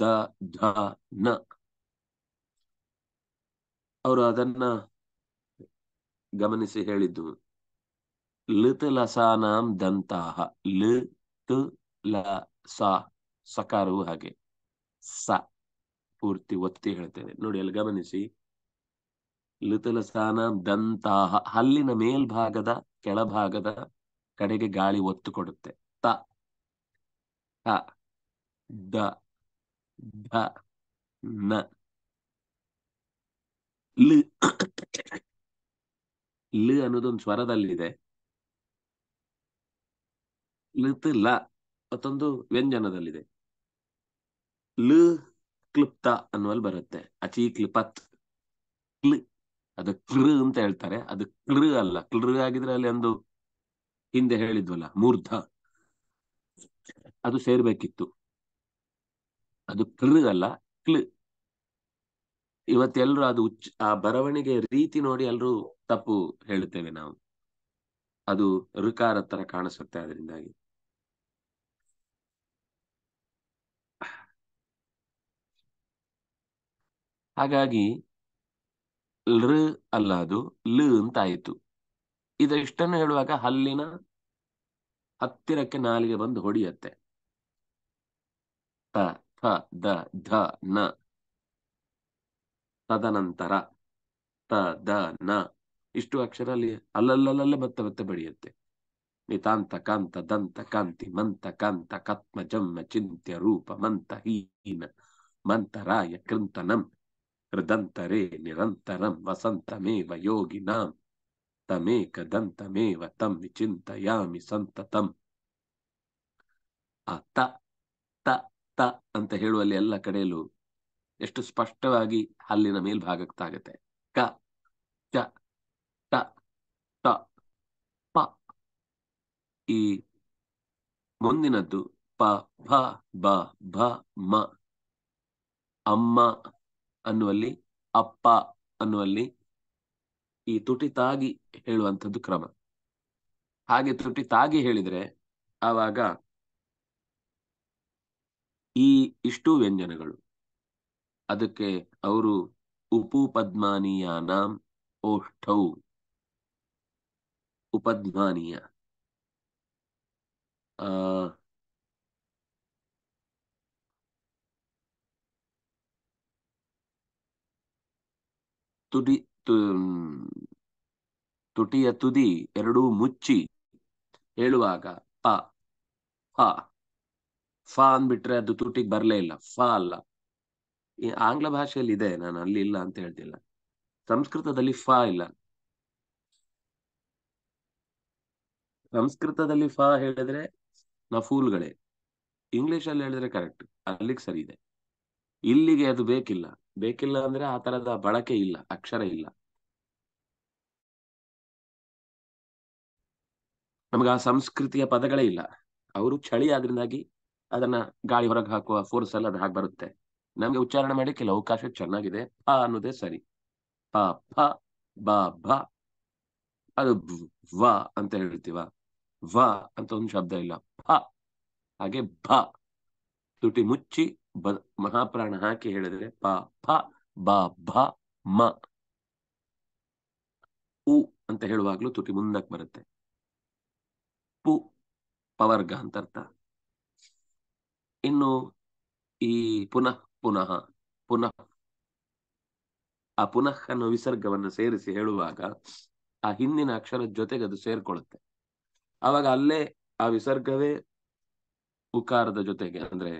ದ ಧ ನ ಅವರು ಅದನ್ನ ಗಮನಿಸಿ ಹೇಳಿದ್ದು ಲಿತ್ ಲಸಾನಾಂ ದಂತಾಹ ಲಿ ಲ ಸ ಸಕಾರವು ಹಾಗೆ ಸ ಪೂರ್ತಿ ಒತ್ತಿ ಹೇಳ್ತೇವೆ ನೋಡಿ ಅಲ್ಲಿ ಗಮನಿಸಿ ಲಿತಲಸಾನ ದಂತಾಹ ಹಲ್ಲಿನ ಮೇಲ್ಭಾಗದ ಕೆಳಭಾಗದ ಕಡೆಗೆ ಗಾಳಿ ಒತ್ತು ಕೊಡುತ್ತೆ ತ ದ ನ ಲ ಅನ್ನೋದೊಂದು ಸ್ವರದಲ್ಲಿದೆ ಲತ್ ಲ ಮತ್ತೊಂದು ವ್ಯಂಜನದಲ್ಲಿದೆ ಲ ಕ್ಲಿಪ್ತ ಅನ್ನುವಲ್ಲಿ ಬರುತ್ತೆ ಅಚಿ ಕ್ಲಿಪತ್ ಕ್ಲ ಅದು ಕ್ಲ ಅಂತ ಹೇಳ್ತಾರೆ ಅದು ಕ್ಲೃ ಅಲ್ಲ ಕ್ಲೃ ಆಗಿದ್ರೆ ಅಲ್ಲಿ ಒಂದು ಹಿಂದೆ ಹೇಳಿದ್ವಲ್ಲ ಮೂರ್ಧ ಅದು ಸೇರ್ಬೇಕಿತ್ತು ಅದು ಕ್ಲೃ ಅಲ್ಲ ಕ್ಲಿ ಇವತ್ತೆಲ್ಲರೂ ಅದು ಉಚ್ಚ ಆ ಬರವಣಿಗೆ ರೀತಿ ನೋಡಿ ಎಲ್ಲರೂ ತಪ್ಪು ಹೇಳುತ್ತೇವೆ ನಾವು ಅದು ಋಕಾರ ತರ ಕಾಣಿಸುತ್ತೆ ಅದರಿಂದಾಗಿ ಹಾಗಾಗಿ ಋ ಅಲ್ಲ ಅದು ಲ ಅಂತ ಆಯಿತು ಇದಷ್ಟನ್ನು ಹೇಳುವಾಗ ಹಲ್ಲಿನ ಹತ್ತಿರಕ್ಕೆ ನಾಲಿಗೆ ಬಂದು ಹೊಡೆಯುತ್ತೆ ತ ಥ ದ ಧ ನ ತದನಂತರ ತ ದ ನ ಇಷ್ಟು ಅಕ್ಷರ ಅಲ್ಲಿ ಅಲ್ಲಲ್ಲಲ್ಲೇ ಮತ್ತೆ ಮತ್ತೆ ಬೆಳೆಯುತ್ತೆ ನಿತಾಂತ ಕಾಂತ ದಂತ ಕಾಂತಿ ಮಂತ ಕಾಂತ ಕತ್ಮ ಜಮ್ಮ ಚಿಂತ್ಯ ರೂಪ ಮಂತ ಹೀನ ಮಂತರಾಯ ಕೃಂತನಂ ಹೃದಂತರೇ ನಿರಂತರಂ ವಸಂತ ಯೋಗಿ ಯೋಗಿನಾಂ ತಮೇಕ ಮೇವ ತಂ ವಿಚಿಂತಯಾಮಿ ಸಂತತಂ ಆ ತ ತ ತ ಅಂತ ಹೇಳುವಲ್ಲಿ ಎಲ್ಲ ಕಡೆಯಲ್ಲೂ ಎಷ್ಟು ಸ್ಪಷ್ಟವಾಗಿ ಹಲ್ಲಿನ ಮೇಲ್ಭಾಗಕ್ಕಾಗತ್ತೆ ಕ ಚ ಟ ಮುಂದಿನದ್ದು ಪ ಭ ಬ ಭ ಮ ಅಮ್ಮ ಅನ್ನುವಲ್ಲಿ ಅಪ್ಪ ಅನ್ನುವಲ್ಲಿ ಈ ತುಟಿ ತಾಗಿ ಹೇಳುವಂಥದ್ದು ಕ್ರಮ ಹಾಗೆ ತುಟಿ ತಾಗಿ ಹೇಳಿದ್ರೆ ಆವಾಗ ಈ ಇಷ್ಟು ವ್ಯಂಜನಗಳು ಅದಕ್ಕೆ ಅವರು ಉಪು ನಾಂ ಓಷ್ಠೌ ಉಪಧ್ಮಾನೀಯ ತುಡಿ ತುಟಿಯ ತುದಿ ಎರಡೂ ಮುಚ್ಚಿ ಹೇಳುವಾಗ ಪ ಫ ಅಂದ್ಬಿಟ್ರೆ ಅದು ತುಟಿಗೆ ಬರಲೇ ಇಲ್ಲ ಫ ಅಲ್ಲ ಆಂಗ್ಲ ಭಾಷೆಯಲ್ಲಿ ಇದೆ ನಾನು ಅಲ್ಲಿ ಇಲ್ಲ ಅಂತ ಹೇಳ್ತಿಲ್ಲ ಸಂಸ್ಕೃತದಲ್ಲಿ ಫ ಇಲ್ಲ ಸಂಸ್ಕೃತದಲ್ಲಿ ಫ ಹೇಳಿದ್ರೆ ನಫೂಲ್ಗಳೇ ಇಂಗ್ಲಿಷ್ ಅಲ್ಲಿ ಹೇಳಿದ್ರೆ ಕರೆಕ್ಟ್ ಅಲ್ಲಿಗೆ ಸರಿ ಇದೆ ಇಲ್ಲಿಗೆ ಅದು ಬೇಕಿಲ್ಲ ಬೇಕಿಲ್ಲ ಅಂದ್ರೆ ಆ ತರದ ಬಳಕೆ ಇಲ್ಲ ಅಕ್ಷರ ಇಲ್ಲ ನಮ್ಗೆ ಆ ಸಂಸ್ಕೃತಿಯ ಪದಗಳೇ ಇಲ್ಲ ಅವರು ಚಳಿ ಆದ್ರಿಂದಾಗಿ ಅದನ್ನ ಗಾಳಿ ಹೊರಗೆ ಹಾಕುವ ಫೋರ್ಸ್ ಎಲ್ಲ ಅದು ಹಾಗೆ ಬರುತ್ತೆ ನಮ್ಗೆ ಉಚ್ಚಾರಣೆ ಮಾಡಿ ಕೆಲವು ಅವಕಾಶ ಚೆನ್ನಾಗಿದೆ ಪ ಅನ್ನೋದೇ ಸರಿ ಪ ಫ ಬ ಭ ಅದು ವ ಅಂತ ಹೇಳ್ತೀವ ವ ಅಂತ ಒಂದು ಶಬ್ದ ಇಲ್ಲ ಭ ಹಾಗೆ ಭ ತುಟಿ ಮುಚ್ಚಿ ಬ ಮಹಾಪ್ರಾಣ ಹಾಕಿ ಹೇಳಿದ್ರೆ ಪ ಫ ಬ ಭ ಮ ಉ ಅಂತ ಹೇಳುವಾಗ್ಲೂ ತುಟಿ ಮುಂದಕ್ಕೆ ಬರುತ್ತೆ ಪು ಪವರ್ಗ ಅಂತ ಅರ್ಥ ಇನ್ನು ಈ ಪುನಃ ಪುನಃ ಪುನಃ ಆ ಪುನಃ ಅನ್ನೋ ವಿಸರ್ಗವನ್ನು ಸೇರಿಸಿ ಹೇಳುವಾಗ ಆ ಹಿಂದಿನ ಅಕ್ಷರದ ಜೊತೆಗೆ ಅದು ಸೇರ್ಕೊಳ್ಳುತ್ತೆ ಅವಾಗ ಅಲ್ಲೇ ಆ ವಿಸರ್ಗವೇ ಉಕಾರದ ಜೊತೆಗೆ ಅಂದ್ರೆ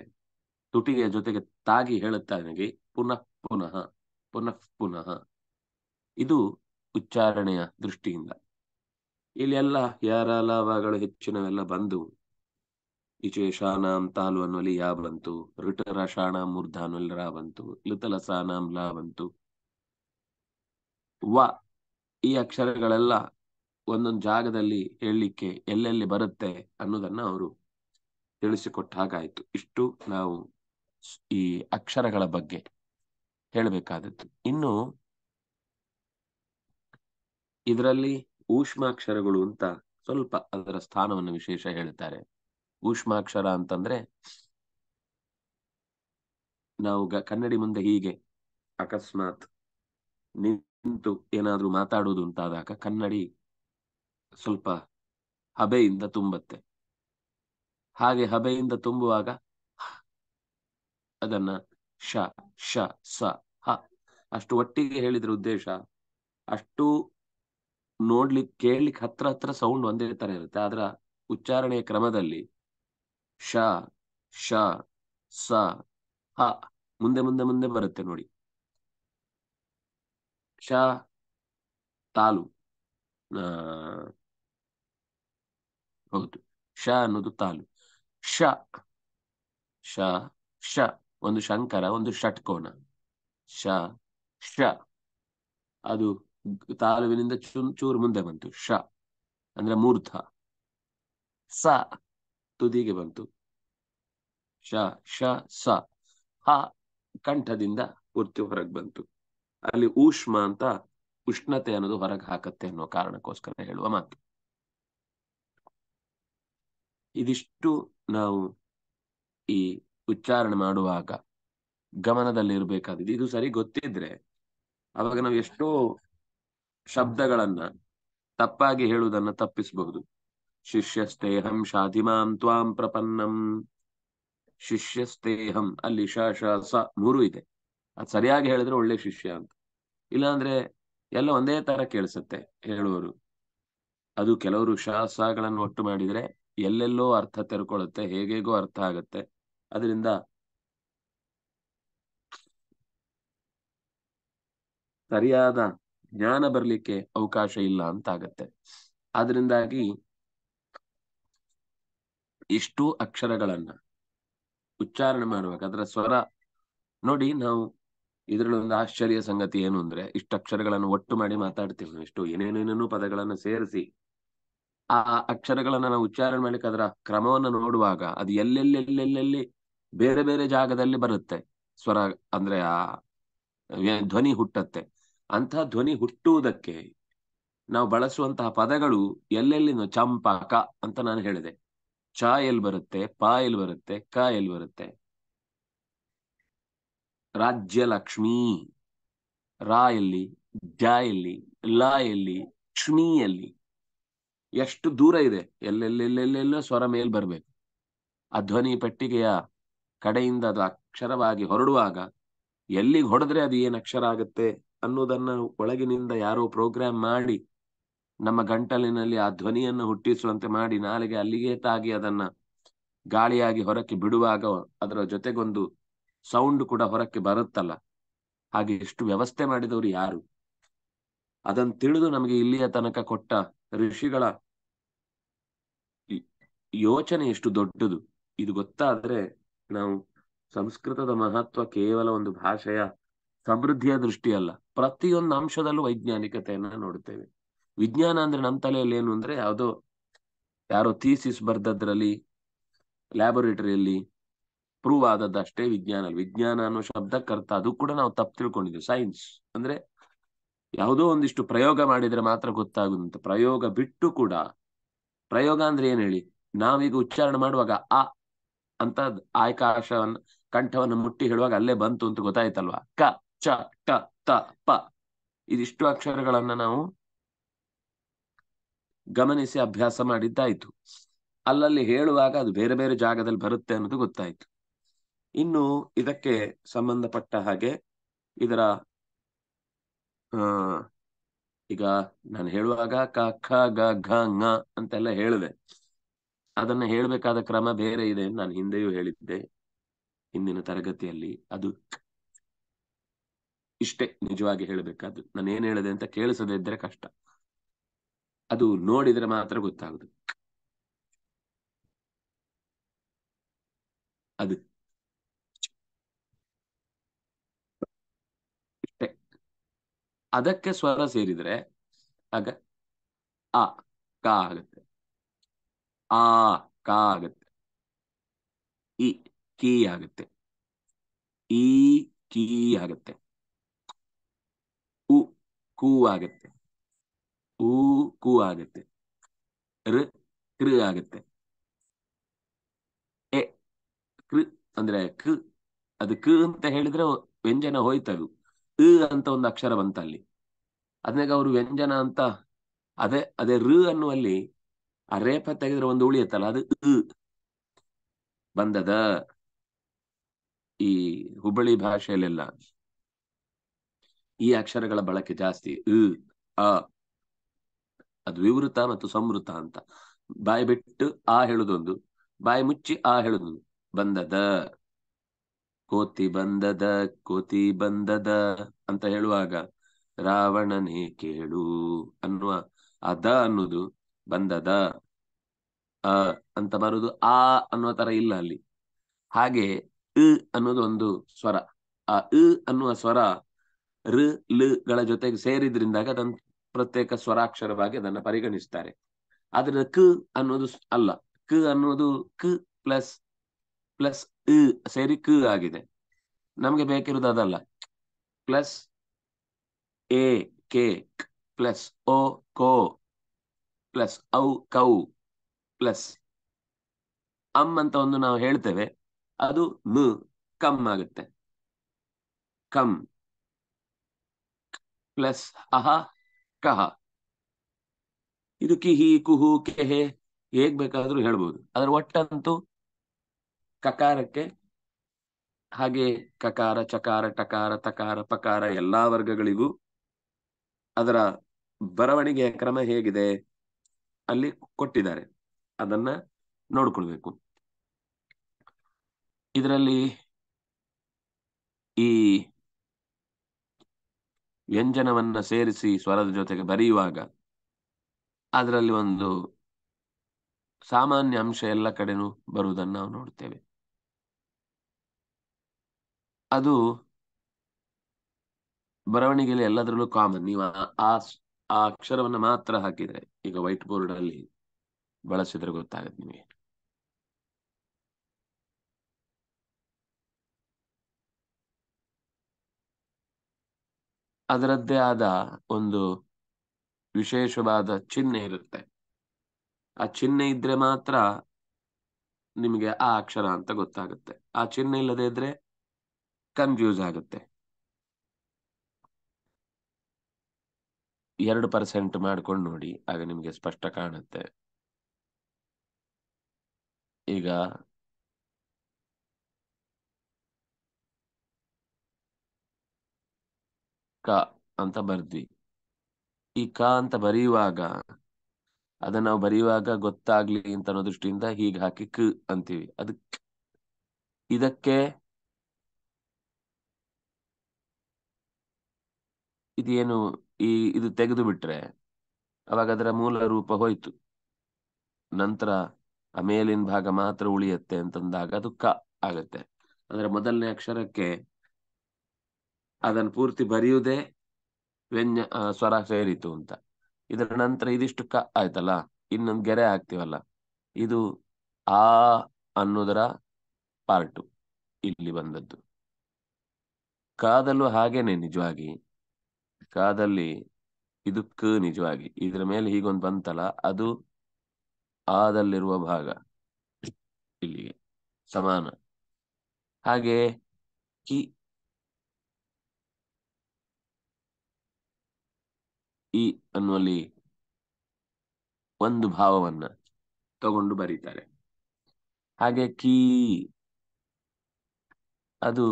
ತುಟಿಗೆಯ ಜೊತೆಗೆ ತಾಗಿ ಹೇಳುತ್ತಾ ನನಗೆ ಪುನಃ ಪುನಃ ಪುನಃ ಪುನಃ ಇದು ಉಚ್ಚಾರಣೆಯ ದೃಷ್ಟಿಯಿಂದ ಇಲ್ಲಿ ಎಲ್ಲ ಯಾರ ಲಾಭಗಳು ಹೆಚ್ಚಿನವೆಲ್ಲ ಬಂದು ಇಚೇಷಾನಾಂ ತಾಲು ಅನ್ನೋಲಿ ಯಾ ಬಂತು ಋಟರಷಾಣಾಂ ಮೂರ್ಧ ಅನ್ನೋಲಿ ರಾ ಬಂತು ಲುತಲಸಾನಾಂ ಲಾ ಬಂತು ವ ಈ ಅಕ್ಷರಗಳೆಲ್ಲ ಒಂದೊಂದು ಜಾಗದಲ್ಲಿ ಹೇಳಲಿಕ್ಕೆ ಎಲ್ಲೆಲ್ಲಿ ಬರುತ್ತೆ ಅನ್ನೋದನ್ನ ಅವರು ತಿಳಿಸಿಕೊಟ್ಟ ಹಾಗಾಯ್ತು ಇಷ್ಟು ನಾವು ಈ ಅಕ್ಷರಗಳ ಬಗ್ಗೆ ಹೇಳಬೇಕಾದದ್ದು ಇನ್ನು ಇದರಲ್ಲಿ ಊಷ್ಮಾಕ್ಷರಗಳು ಅಂತ ಸ್ವಲ್ಪ ಅದರ ಸ್ಥಾನವನ್ನು ವಿಶೇಷ ಹೇಳುತ್ತಾರೆ ಊಷ್ಮಾಕ್ಷರ ಅಂತಂದ್ರೆ ನಾವು ಕನ್ನಡಿ ಮುಂದೆ ಹೀಗೆ ಅಕಸ್ಮಾತ್ ನಿಂತು ಏನಾದ್ರೂ ಮಾತಾಡುವುದು ಅಂತಾದಾಗ ಕನ್ನಡಿ ಸ್ವಲ್ಪ ಹಬೆಯಿಂದ ತುಂಬತ್ತೆ ಹಾಗೆ ಹಬೆಯಿಂದ ತುಂಬುವಾಗ ಅದನ್ನ ಶ ಶ ಸ ಹ ಅಷ್ಟು ಒಟ್ಟಿಗೆ ಹೇಳಿದ್ರ ಉದ್ದೇಶ ಅಷ್ಟು ನೋಡ್ಲಿಕ್ಕೆ ಕೇಳಲಿಕ್ಕೆ ಹತ್ರ ಹತ್ರ ಸೌಂಡ್ ಒಂದೇ ತರ ಇರುತ್ತೆ ಆದ್ರ ಉಚ್ಚಾರಣೆಯ ಕ್ರಮದಲ್ಲಿ ಶ ಶ ಸ ಹ ಮುಂದೆ ಮುಂದೆ ಮುಂದೆ ಬರುತ್ತೆ ನೋಡಿ ಶ ತಾಲು ಹೌದು ಶ ಅನ್ನೋದು ತಾಲು ಶ ಶ ಶ ಒಂದು ಶಂಕರ ಒಂದು ಷಟ್ಕೋಣ ಶ ಶ ಅದು ತಾಲುವಿನಿಂದ ಚೂರು ಮುಂದೆ ಬಂತು ಶ ಅಂದ್ರೆ ಮೂರ್ಧ ಸ ತುದಿಗೆ ಬಂತು ಶ ಶ ಸ ಹ ಕಂಠದಿಂದ ಪೂರ್ತಿ ಹೊರಗೆ ಬಂತು ಅಲ್ಲಿ ಊಷ್ಮ ಅಂತ ಉಷ್ಣತೆ ಅನ್ನೋದು ಹೊರಗೆ ಹಾಕತ್ತೆ ಅನ್ನೋ ಕಾರಣಕ್ಕೋಸ್ಕರ ಹೇಳುವ ಮಾತು ಇದಿಷ್ಟು ನಾವು ಈ ಉಚ್ಚಾರಣೆ ಮಾಡುವಾಗ ಗಮನದಲ್ಲಿರ್ಬೇಕಾದ ಇದು ಸರಿ ಗೊತ್ತಿದ್ರೆ ಅವಾಗ ನಾವು ಎಷ್ಟೋ ಶಬ್ದಗಳನ್ನ ತಪ್ಪಾಗಿ ಹೇಳುವುದನ್ನ ತಪ್ಪಿಸಬಹುದು ಶಿಷ್ಯಸ್ತೇಹಂ ಶಾಧಿಮಾಂ ತ್ವಾಂ ಪ್ರಪನ್ನಂ ಶಿಷ್ಯಸ್ತೇಹಂ ಅಲ್ಲಿ ಶ ಶ ಸ ಮೂರು ಇದೆ ಅದು ಸರಿಯಾಗಿ ಹೇಳಿದ್ರೆ ಒಳ್ಳೆ ಶಿಷ್ಯ ಅಂತ ಇಲ್ಲಾಂದ್ರೆ ಎಲ್ಲ ಒಂದೇ ತರ ಕೇಳಿಸುತ್ತೆ ಹೇಳುವರು ಅದು ಕೆಲವರು ಶ ಒಟ್ಟು ಮಾಡಿದ್ರೆ ಎಲ್ಲೆಲ್ಲೋ ಅರ್ಥ ತೆರ್ಕೊಳ್ಳುತ್ತೆ ಹೇಗೇಗೋ ಅರ್ಥ ಆಗುತ್ತೆ ಅದರಿಂದ ಸರಿಯಾದ ಜ್ಞಾನ ಬರ್ಲಿಕ್ಕೆ ಅವಕಾಶ ಇಲ್ಲ ಅಂತ ಆಗತ್ತೆ ಆದ್ರಿಂದಾಗಿ ಇಷ್ಟು ಅಕ್ಷರಗಳನ್ನ ಉಚ್ಚಾರಣೆ ಮಾಡುವಾಗ ಅದರ ಸ್ವರ ನೋಡಿ ನಾವು ಇದರಲ್ಲಿ ಒಂದು ಆಶ್ಚರ್ಯ ಸಂಗತಿ ಏನು ಅಂದ್ರೆ ಇಷ್ಟು ಅಕ್ಷರಗಳನ್ನು ಒಟ್ಟು ಮಾಡಿ ಮಾತಾಡ್ತೀವಿ ನಾವು ಇಷ್ಟು ಏನೇನೇನೇನೋ ಪದಗಳನ್ನು ಸೇರಿಸಿ ಆ ಅಕ್ಷರಗಳನ್ನ ನಾವು ಉಚ್ಚಾರಣೆ ಮಾಡ್ಲಿಕ್ಕೆ ಅದರ ಕ್ರಮವನ್ನು ನೋಡುವಾಗ ಅದು ಎಲ್ಲೆಲ್ಲೆಲ್ಲೆಲ್ಲೆಲ್ಲಿ ಬೇರೆ ಬೇರೆ ಜಾಗದಲ್ಲಿ ಬರುತ್ತೆ ಸ್ವರ ಅಂದ್ರೆ ಆ ಧ್ವನಿ ಹುಟ್ಟತ್ತೆ ಅಂತಹ ಧ್ವನಿ ಹುಟ್ಟುವುದಕ್ಕೆ ನಾವು ಬಳಸುವಂತಹ ಪದಗಳು ಎಲ್ಲೆಲ್ಲಿ ಚಂಪಕ ಅಂತ ನಾನು ಹೇಳಿದೆ ಚ ಎಲ್ ಬರುತ್ತೆ ಪ ಎಲ್ ಬರುತ್ತೆ ಕ ಎಲ್ ಬರುತ್ತೆ ರಾಜ್ಯ ಲಕ್ಷ್ಮೀ ರಾ ಎಲ್ಲಿ ಜ ಎಲ್ಲಿ ಲ ಎಲ್ಲಿ ಕ್ಷ್ಮೀ ಎಲ್ಲಿ ಎಷ್ಟು ದೂರ ಇದೆ ಎಲ್ಲೆಲ್ಲೆಲ್ಲೆಲ್ಲೆಲ್ಲೋ ಸ್ವರ ಮೇಲ್ ಬರ್ಬೇಕು ಆ ಧ್ವನಿ ಪೆಟ್ಟಿಗೆಯ ಕಡೆಯಿಂದ ಅದು ಅಕ್ಷರವಾಗಿ ಹೊರಡುವಾಗ ಎಲ್ಲಿಗೆ ಹೊಡೆದ್ರೆ ಅದು ಏನ್ ಅಕ್ಷರ ಆಗುತ್ತೆ ಅನ್ನೋದನ್ನ ಒಳಗಿನಿಂದ ಯಾರೋ ಪ್ರೋಗ್ರಾಮ್ ಮಾಡಿ ನಮ್ಮ ಗಂಟಲಿನಲ್ಲಿ ಆ ಧ್ವನಿಯನ್ನು ಹುಟ್ಟಿಸುವಂತೆ ಮಾಡಿ ನಾಲಿಗೆ ಅಲ್ಲಿಗೆ ತಾಗಿ ಅದನ್ನ ಗಾಳಿಯಾಗಿ ಹೊರಕ್ಕೆ ಬಿಡುವಾಗ ಅದರ ಜೊತೆಗೊಂದು ಸೌಂಡ್ ಕೂಡ ಹೊರಕ್ಕೆ ಬರುತ್ತಲ್ಲ ಹಾಗೆ ಎಷ್ಟು ವ್ಯವಸ್ಥೆ ಮಾಡಿದವರು ಯಾರು ಅದನ್ನು ತಿಳಿದು ನಮಗೆ ಇಲ್ಲಿಯ ತನಕ ಕೊಟ್ಟ ಋಷಿಗಳ ಯೋಚನೆ ಎಷ್ಟು ದೊಡ್ಡದು ಇದು ಗೊತ್ತಾದ್ರೆ ನಾವು ಸಂಸ್ಕೃತದ ಮಹತ್ವ ಕೇವಲ ಒಂದು ಭಾಷೆಯ ಸಮೃದ್ಧಿಯ ದೃಷ್ಟಿ ಅಲ್ಲ ಪ್ರತಿಯೊಂದು ಅಂಶದಲ್ಲೂ ವೈಜ್ಞಾನಿಕತೆಯನ್ನ ನೋಡುತ್ತೇವೆ ವಿಜ್ಞಾನ ಅಂದ್ರೆ ನಮ್ಮ ತಲೆಯಲ್ಲಿ ಏನು ಅಂದ್ರೆ ಯಾವುದೋ ಯಾರೋ ಥೀಸಿಸ್ ಬರ್ದದ್ರಲ್ಲಿ ಲ್ಯಾಬೊರೇಟರಿಯಲ್ಲಿ ಪ್ರೂವ್ ಅಷ್ಟೇ ವಿಜ್ಞಾನ ವಿಜ್ಞಾನ ಅನ್ನೋ ಶಬ್ದಕ್ಕರ್ಥ ಅದು ಕೂಡ ನಾವು ತಪ್ಪು ತಿಳ್ಕೊಂಡಿದ್ದೇವೆ ಸೈನ್ಸ್ ಅಂದ್ರೆ ಯಾವುದೋ ಒಂದಿಷ್ಟು ಪ್ರಯೋಗ ಮಾಡಿದ್ರೆ ಮಾತ್ರ ಗೊತ್ತಾಗುದಂತ ಪ್ರಯೋಗ ಬಿಟ್ಟು ಕೂಡ ಪ್ರಯೋಗ ಅಂದ್ರೆ ಏನ್ ಹೇಳಿ ನಾವೀಗ ಉಚ್ಚಾರಣೆ ಮಾಡುವಾಗ ಆ ಅಂತ ಆಯ್ಕಾಶವನ್ನ ಕಂಠವನ್ನು ಮುಟ್ಟಿ ಹೇಳುವಾಗ ಅಲ್ಲೇ ಬಂತು ಅಂತ ಗೊತ್ತಾಯ್ತಲ್ವಾ ಕ ಚ ಟ ತ ಪ ಇದಿಷ್ಟು ಅಕ್ಷರಗಳನ್ನ ನಾವು ಗಮನಿಸಿ ಅಭ್ಯಾಸ ಮಾಡಿದ್ದಾಯ್ತು ಅಲ್ಲಲ್ಲಿ ಹೇಳುವಾಗ ಅದು ಬೇರೆ ಬೇರೆ ಜಾಗದಲ್ಲಿ ಬರುತ್ತೆ ಅನ್ನೋದು ಗೊತ್ತಾಯ್ತು ಇನ್ನು ಇದಕ್ಕೆ ಸಂಬಂಧಪಟ್ಟ ಹಾಗೆ ಇದರ ಈಗ ನಾನು ಹೇಳುವಾಗ ಕ ಖ ಗ ಘ ಘ ಅಂತೆಲ್ಲ ಹೇಳಿದೆ ಅದನ್ನ ಹೇಳಬೇಕಾದ ಕ್ರಮ ಬೇರೆ ಇದೆ ನಾನು ಹಿಂದೆಯೂ ಹೇಳಿದ್ದೆ ಹಿಂದಿನ ತರಗತಿಯಲ್ಲಿ ಅದು ಇಷ್ಟೇ ನಿಜವಾಗಿ ಹೇಳಬೇಕಾದ್ದು ನಾನು ಏನ್ ಹೇಳಿದೆ ಅಂತ ಕೇಳಿಸದೆ ಇದ್ರೆ ಕಷ್ಟ ಅದು ನೋಡಿದ್ರೆ ಮಾತ್ರ ಗೊತ್ತಾಗುದು ಅದು ಅದಕ್ಕೆ ಸ್ವರ ಸೇರಿದ್ರೆ ಆಗ ಆ ಕ ಆಗುತ್ತೆ ಆ ಕ ಆಗುತ್ತೆ ಇ ಕೀ ಆಗುತ್ತೆ ಈ ಕೀ ಆಗುತ್ತೆ ಉ ಕೂ ಆಗುತ್ತೆ ಊ ಕೂ ಆಗುತ್ತೆ ಋ ಕೃ ಆಗುತ್ತೆ ಎ ಕೃ ಅಂದ್ರೆ ಕ ಅದು ಕ ಅಂತ ಹೇಳಿದ್ರೆ ವ್ಯಂಜನ ಹೋಯ್ತದು ಋ ಅಂತ ಒಂದು ಅಕ್ಷರ ಅಲ್ಲಿ ಅದ್ನಾಗ ಅವರು ವ್ಯಂಜನ ಅಂತ ಅದೇ ಅದೇ ಋ ಅನ್ನುವಲ್ಲಿ ಆ ರೇಪ ತೆಗೆದ್ರೆ ಒಂದು ಉಳಿಯತ್ತಲ್ಲ ಅದು ಬಂದದ ಈ ಹುಬ್ಬಳ್ಳಿ ಭಾಷೆಯಲ್ಲೆಲ್ಲ ಈ ಅಕ್ಷರಗಳ ಬಳಕೆ ಜಾಸ್ತಿ ಅ ಅದು ವಿವೃತ ಮತ್ತು ಸಮೃತ ಅಂತ ಬಾಯಿ ಬಿಟ್ಟು ಆ ಹೇಳುದೊಂದು ಬಾಯಿ ಮುಚ್ಚಿ ಆ ಹೇಳುದು ಬಂದದ ಕೋತಿ ಬಂದದ ಕೋತಿ ಬಂದದ ಅಂತ ಹೇಳುವಾಗ ರಾವಣನೇ ಕೇಳು ಅನ್ನುವ ಅದ ಅನ್ನೋದು ಬಂದದ ಅ ಅಂತ ಬರುದು ಆ ಅನ್ನೋ ತರ ಇಲ್ಲ ಅಲ್ಲಿ ಹಾಗೆ ಇ ಅನ್ನೋದು ಒಂದು ಸ್ವರ ಆ ಇ ಅನ್ನುವ ಸ್ವರ ಋ ಗಳ ಜೊತೆಗೆ ಸೇರಿದ್ರಿಂದಾಗ ಅದನ್ ಪ್ರತ್ಯೇಕ ಸ್ವರಾಕ್ಷರವಾಗಿ ಅದನ್ನ ಪರಿಗಣಿಸ್ತಾರೆ ಆದ್ರೆ ಕ ಅನ್ನೋದು ಅಲ್ಲ ಕ ಅನ್ನೋದು ಕ ಪ್ಲಸ್ ಪ್ಲಸ್ ಸೇರಿ ಕ ಆಗಿದೆ ನಮಗೆ ಬೇಕಿರೋದು ಅದಲ್ಲ ಪ್ಲಸ್ ಎ ಕೆ ಪ್ಲಸ್ ಓ ಕೋ ಪ್ಲಸ್ ಔ ಕೌ ಪ್ಲಸ್ ಅಮ್ ಅಂತ ಒಂದು ನಾವು ಹೇಳ್ತೇವೆ ಅದು ಮ ಕಮ್ ಆಗುತ್ತೆ ಕಮ್ ಪ್ಲಸ್ ಅಹ ಕಹ ಇದು ಕಿಹಿ ಕುಹು ಕೆಹೆ ಹೇಗ್ ಬೇಕಾದ್ರೂ ಹೇಳ್ಬೋದು ಅದ್ರ ಒಟ್ಟಂತೂ ಕಕಾರಕ್ಕೆ ಹಾಗೆ ಕಕಾರ ಚಕಾರ ಟಕಾರ ತಕಾರ ಪಕಾರ ಎಲ್ಲಾ ವರ್ಗಗಳಿಗೂ ಅದರ ಬರವಣಿಗೆಯ ಕ್ರಮ ಹೇಗಿದೆ ಅಲ್ಲಿ ಕೊಟ್ಟಿದ್ದಾರೆ ಅದನ್ನ ನೋಡ್ಕೊಳ್ಬೇಕು ಇದರಲ್ಲಿ ಈ ವ್ಯಂಜನವನ್ನ ಸೇರಿಸಿ ಸ್ವರದ ಜೊತೆಗೆ ಬರೆಯುವಾಗ ಅದರಲ್ಲಿ ಒಂದು ಸಾಮಾನ್ಯ ಅಂಶ ಎಲ್ಲ ಕಡೆನೂ ಬರುವುದನ್ನು ನಾವು ನೋಡ್ತೇವೆ ಅದು ಬರವಣಿಗೆಯಲ್ಲಿ ಎಲ್ಲದರಲ್ಲೂ ಕಾಮನ್ ನೀವು ಆ ಆ ಅಕ್ಷರವನ್ನ ಮಾತ್ರ ಹಾಕಿದ್ರೆ ಈಗ ವೈಟ್ ಬೋರ್ಡ್ ಅಲ್ಲಿ ಬಳಸಿದ್ರೆ ಗೊತ್ತಾಗುತ್ತೆ ನಿಮಗೆ ಅದರದ್ದೇ ಆದ ಒಂದು ವಿಶೇಷವಾದ ಚಿಹ್ನೆ ಇರುತ್ತೆ ಆ ಚಿಹ್ನೆ ಇದ್ರೆ ಮಾತ್ರ ನಿಮಗೆ ಆ ಅಕ್ಷರ ಅಂತ ಗೊತ್ತಾಗುತ್ತೆ ಆ ಚಿಹ್ನೆ ಇಲ್ಲದೆ ಇದ್ರೆ ಕನ್ಫ್ಯೂಸ್ ಆಗುತ್ತೆ ಎರಡು ಪರ್ಸೆಂಟ್ ಮಾಡ್ಕೊಂಡು ನೋಡಿ ಆಗ ನಿಮಗೆ ಸ್ಪಷ್ಟ ಕಾಣುತ್ತೆ ಈಗ ಕ ಅಂತ ಬರ್ದ್ವಿ ಈ ಕ ಅಂತ ಬರೆಯುವಾಗ ಅದನ್ನ ನಾವು ಬರೆಯುವಾಗ ಗೊತ್ತಾಗ್ಲಿ ಅಂತ ಅನ್ನೋ ದೃಷ್ಟಿಯಿಂದ ಹೀಗೆ ಹಾಕಿ ಕ ಅಂತೀವಿ ಅದಕ್ಕೆ ಇದಕ್ಕೆ ಇದೇನು ಈ ಇದು ತೆಗೆದು ಬಿಟ್ರೆ ಅವಾಗ ಅದರ ಮೂಲ ರೂಪ ಹೋಯ್ತು ನಂತರ ಆ ಮೇಲಿನ ಭಾಗ ಮಾತ್ರ ಉಳಿಯತ್ತೆ ಅಂತಂದಾಗ ಅದು ಕ ಆಗತ್ತೆ ಅಂದ್ರೆ ಮೊದಲನೇ ಅಕ್ಷರಕ್ಕೆ ಅದನ್ನು ಪೂರ್ತಿ ಬರೆಯುವುದೇ ವ್ಯಂಜ ಸ್ವರ ಸೇರಿತು ಅಂತ ಇದರ ನಂತರ ಇದಿಷ್ಟು ಕ ಆಯ್ತಲ್ಲ ಇನ್ನೊಂದು ಗೆರೆ ಹಾಕ್ತಿವಲ್ಲ ಇದು ಆ ಅನ್ನೋದರ ಪಾರ್ಟು ಇಲ್ಲಿ ಬಂದದ್ದು ಕಾದಲು ಹಾಗೇನೆ ನಿಜವಾಗಿ ಕಾದಲ್ಲಿ ಇದಕ್ಕ ನಿಜವಾಗಿ ಇದ್ರ ಮೇಲೆ ಹೀಗೊಂದು ಬಂತಲ್ಲ ಅದು ಆದಲ್ಲಿರುವ ಭಾಗ ಇಲ್ಲಿಗೆ ಸಮಾನ ಹಾಗೆ ಕಿ ಈ ಅನ್ನುವಲ್ಲಿ ಒಂದು ಭಾವವನ್ನ ತಗೊಂಡು ಬರೀತಾರೆ ಹಾಗೆ ಕಿ ಅದು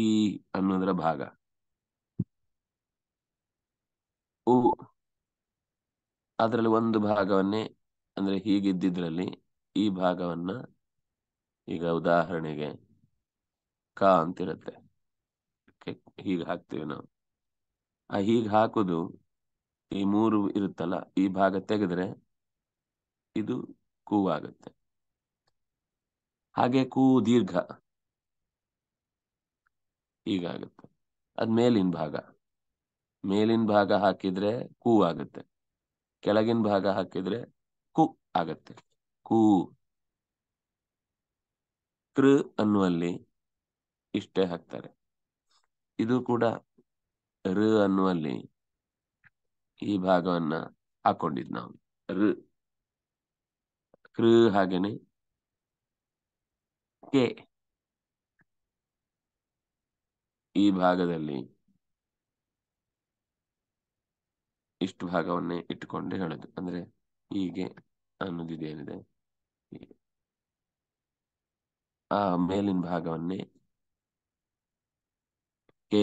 ಈ ಅನ್ನೋದರ ಭಾಗ ಉ ಅದರಲ್ಲಿ ಒಂದು ಭಾಗವನ್ನೇ ಅಂದ್ರೆ ಹೀಗಿದ್ದಿದ್ರಲ್ಲಿ ಈ ಭಾಗವನ್ನ ಈಗ ಉದಾಹರಣೆಗೆ ಕ ಅಂತಿರುತ್ತೆ ಹೀಗೆ ಹಾಕ್ತೀವಿ ನಾವು ಆ ಹೀಗೆ ಹಾಕೋದು ಈ ಮೂರು ಇರುತ್ತಲ್ಲ ಈ ಭಾಗ ತೆಗೆದ್ರೆ ಇದು ಕೂ ಆಗುತ್ತೆ ಹಾಗೆ ಕೂ ದೀರ್ಘ ಹೀಗಾಗುತ್ತೆ ಅದ್ ಭಾಗ ಮೇಲಿನ ಭಾಗ ಹಾಕಿದ್ರೆ ಕೂ ಆಗುತ್ತೆ ಕೆಳಗಿನ ಭಾಗ ಹಾಕಿದ್ರೆ ಕು ಆಗತ್ತೆ ಕೂ ಕೃ ಅನ್ನುವಲ್ಲಿ ಇಷ್ಟೇ ಹಾಕ್ತಾರೆ ಇದು ಕೂಡ ಋ ಅನ್ನುವಲ್ಲಿ ಈ ಭಾಗವನ್ನ ಹಾಕೊಂಡಿದ್ ನಾವು ಋ ಕೃ ಹಾಗೇನೆ ಕೆ ಈ ಭಾಗದಲ್ಲಿ ಇಷ್ಟು ಭಾಗವನ್ನೇ ಇಟ್ಟುಕೊಂಡು ಹೇಳುದು ಅಂದ್ರೆ ಹೀಗೆ ಏನಿದೆ ಆ ಮೇಲಿನ ಭಾಗವನ್ನೇ ಕೆ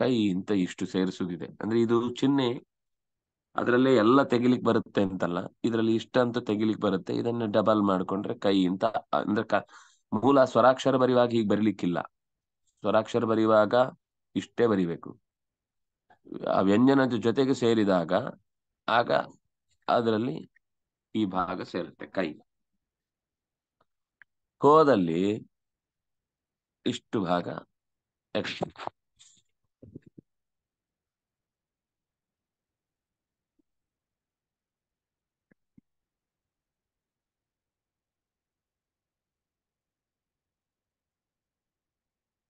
ಕೈ ಇಂತ ಇಷ್ಟು ಸೇರಿಸುದಿದೆ ಅಂದ್ರೆ ಇದು ಚಿಹ್ನೆ ಅದರಲ್ಲೇ ಎಲ್ಲ ತೆಗಿಲಿಕ್ ಬರುತ್ತೆ ಅಂತಲ್ಲ ಇದರಲ್ಲಿ ಇಷ್ಟ ಅಂತ ತೆಗಿಲಿಕ್ ಬರುತ್ತೆ ಇದನ್ನ ಡಬಲ್ ಮಾಡ್ಕೊಂಡ್ರೆ ಕೈ ಇಂತ ಅಂದ್ರೆ ಮೂಲ ಸ್ವರಾಕ್ಷರ ಬರೆಯುವಾಗ ಹೀಗೆ ಬರಿಲಿಕ್ಕಿಲ್ಲ ಸ್ವರಾಕ್ಷರ ಬರೆಯುವಾಗ ಇಷ್ಟೇ ಬರಿಬೇಕು ಆ ವ್ಯಂಜನದ ಜೊತೆಗೆ ಸೇರಿದಾಗ ಆಗ ಅದರಲ್ಲಿ ಈ ಭಾಗ ಸೇರುತ್ತೆ ಕೈ ಕೋದಲ್ಲಿ ಇಷ್ಟು ಭಾಗ ಎಕ್ಸ್ಟ್ರಾ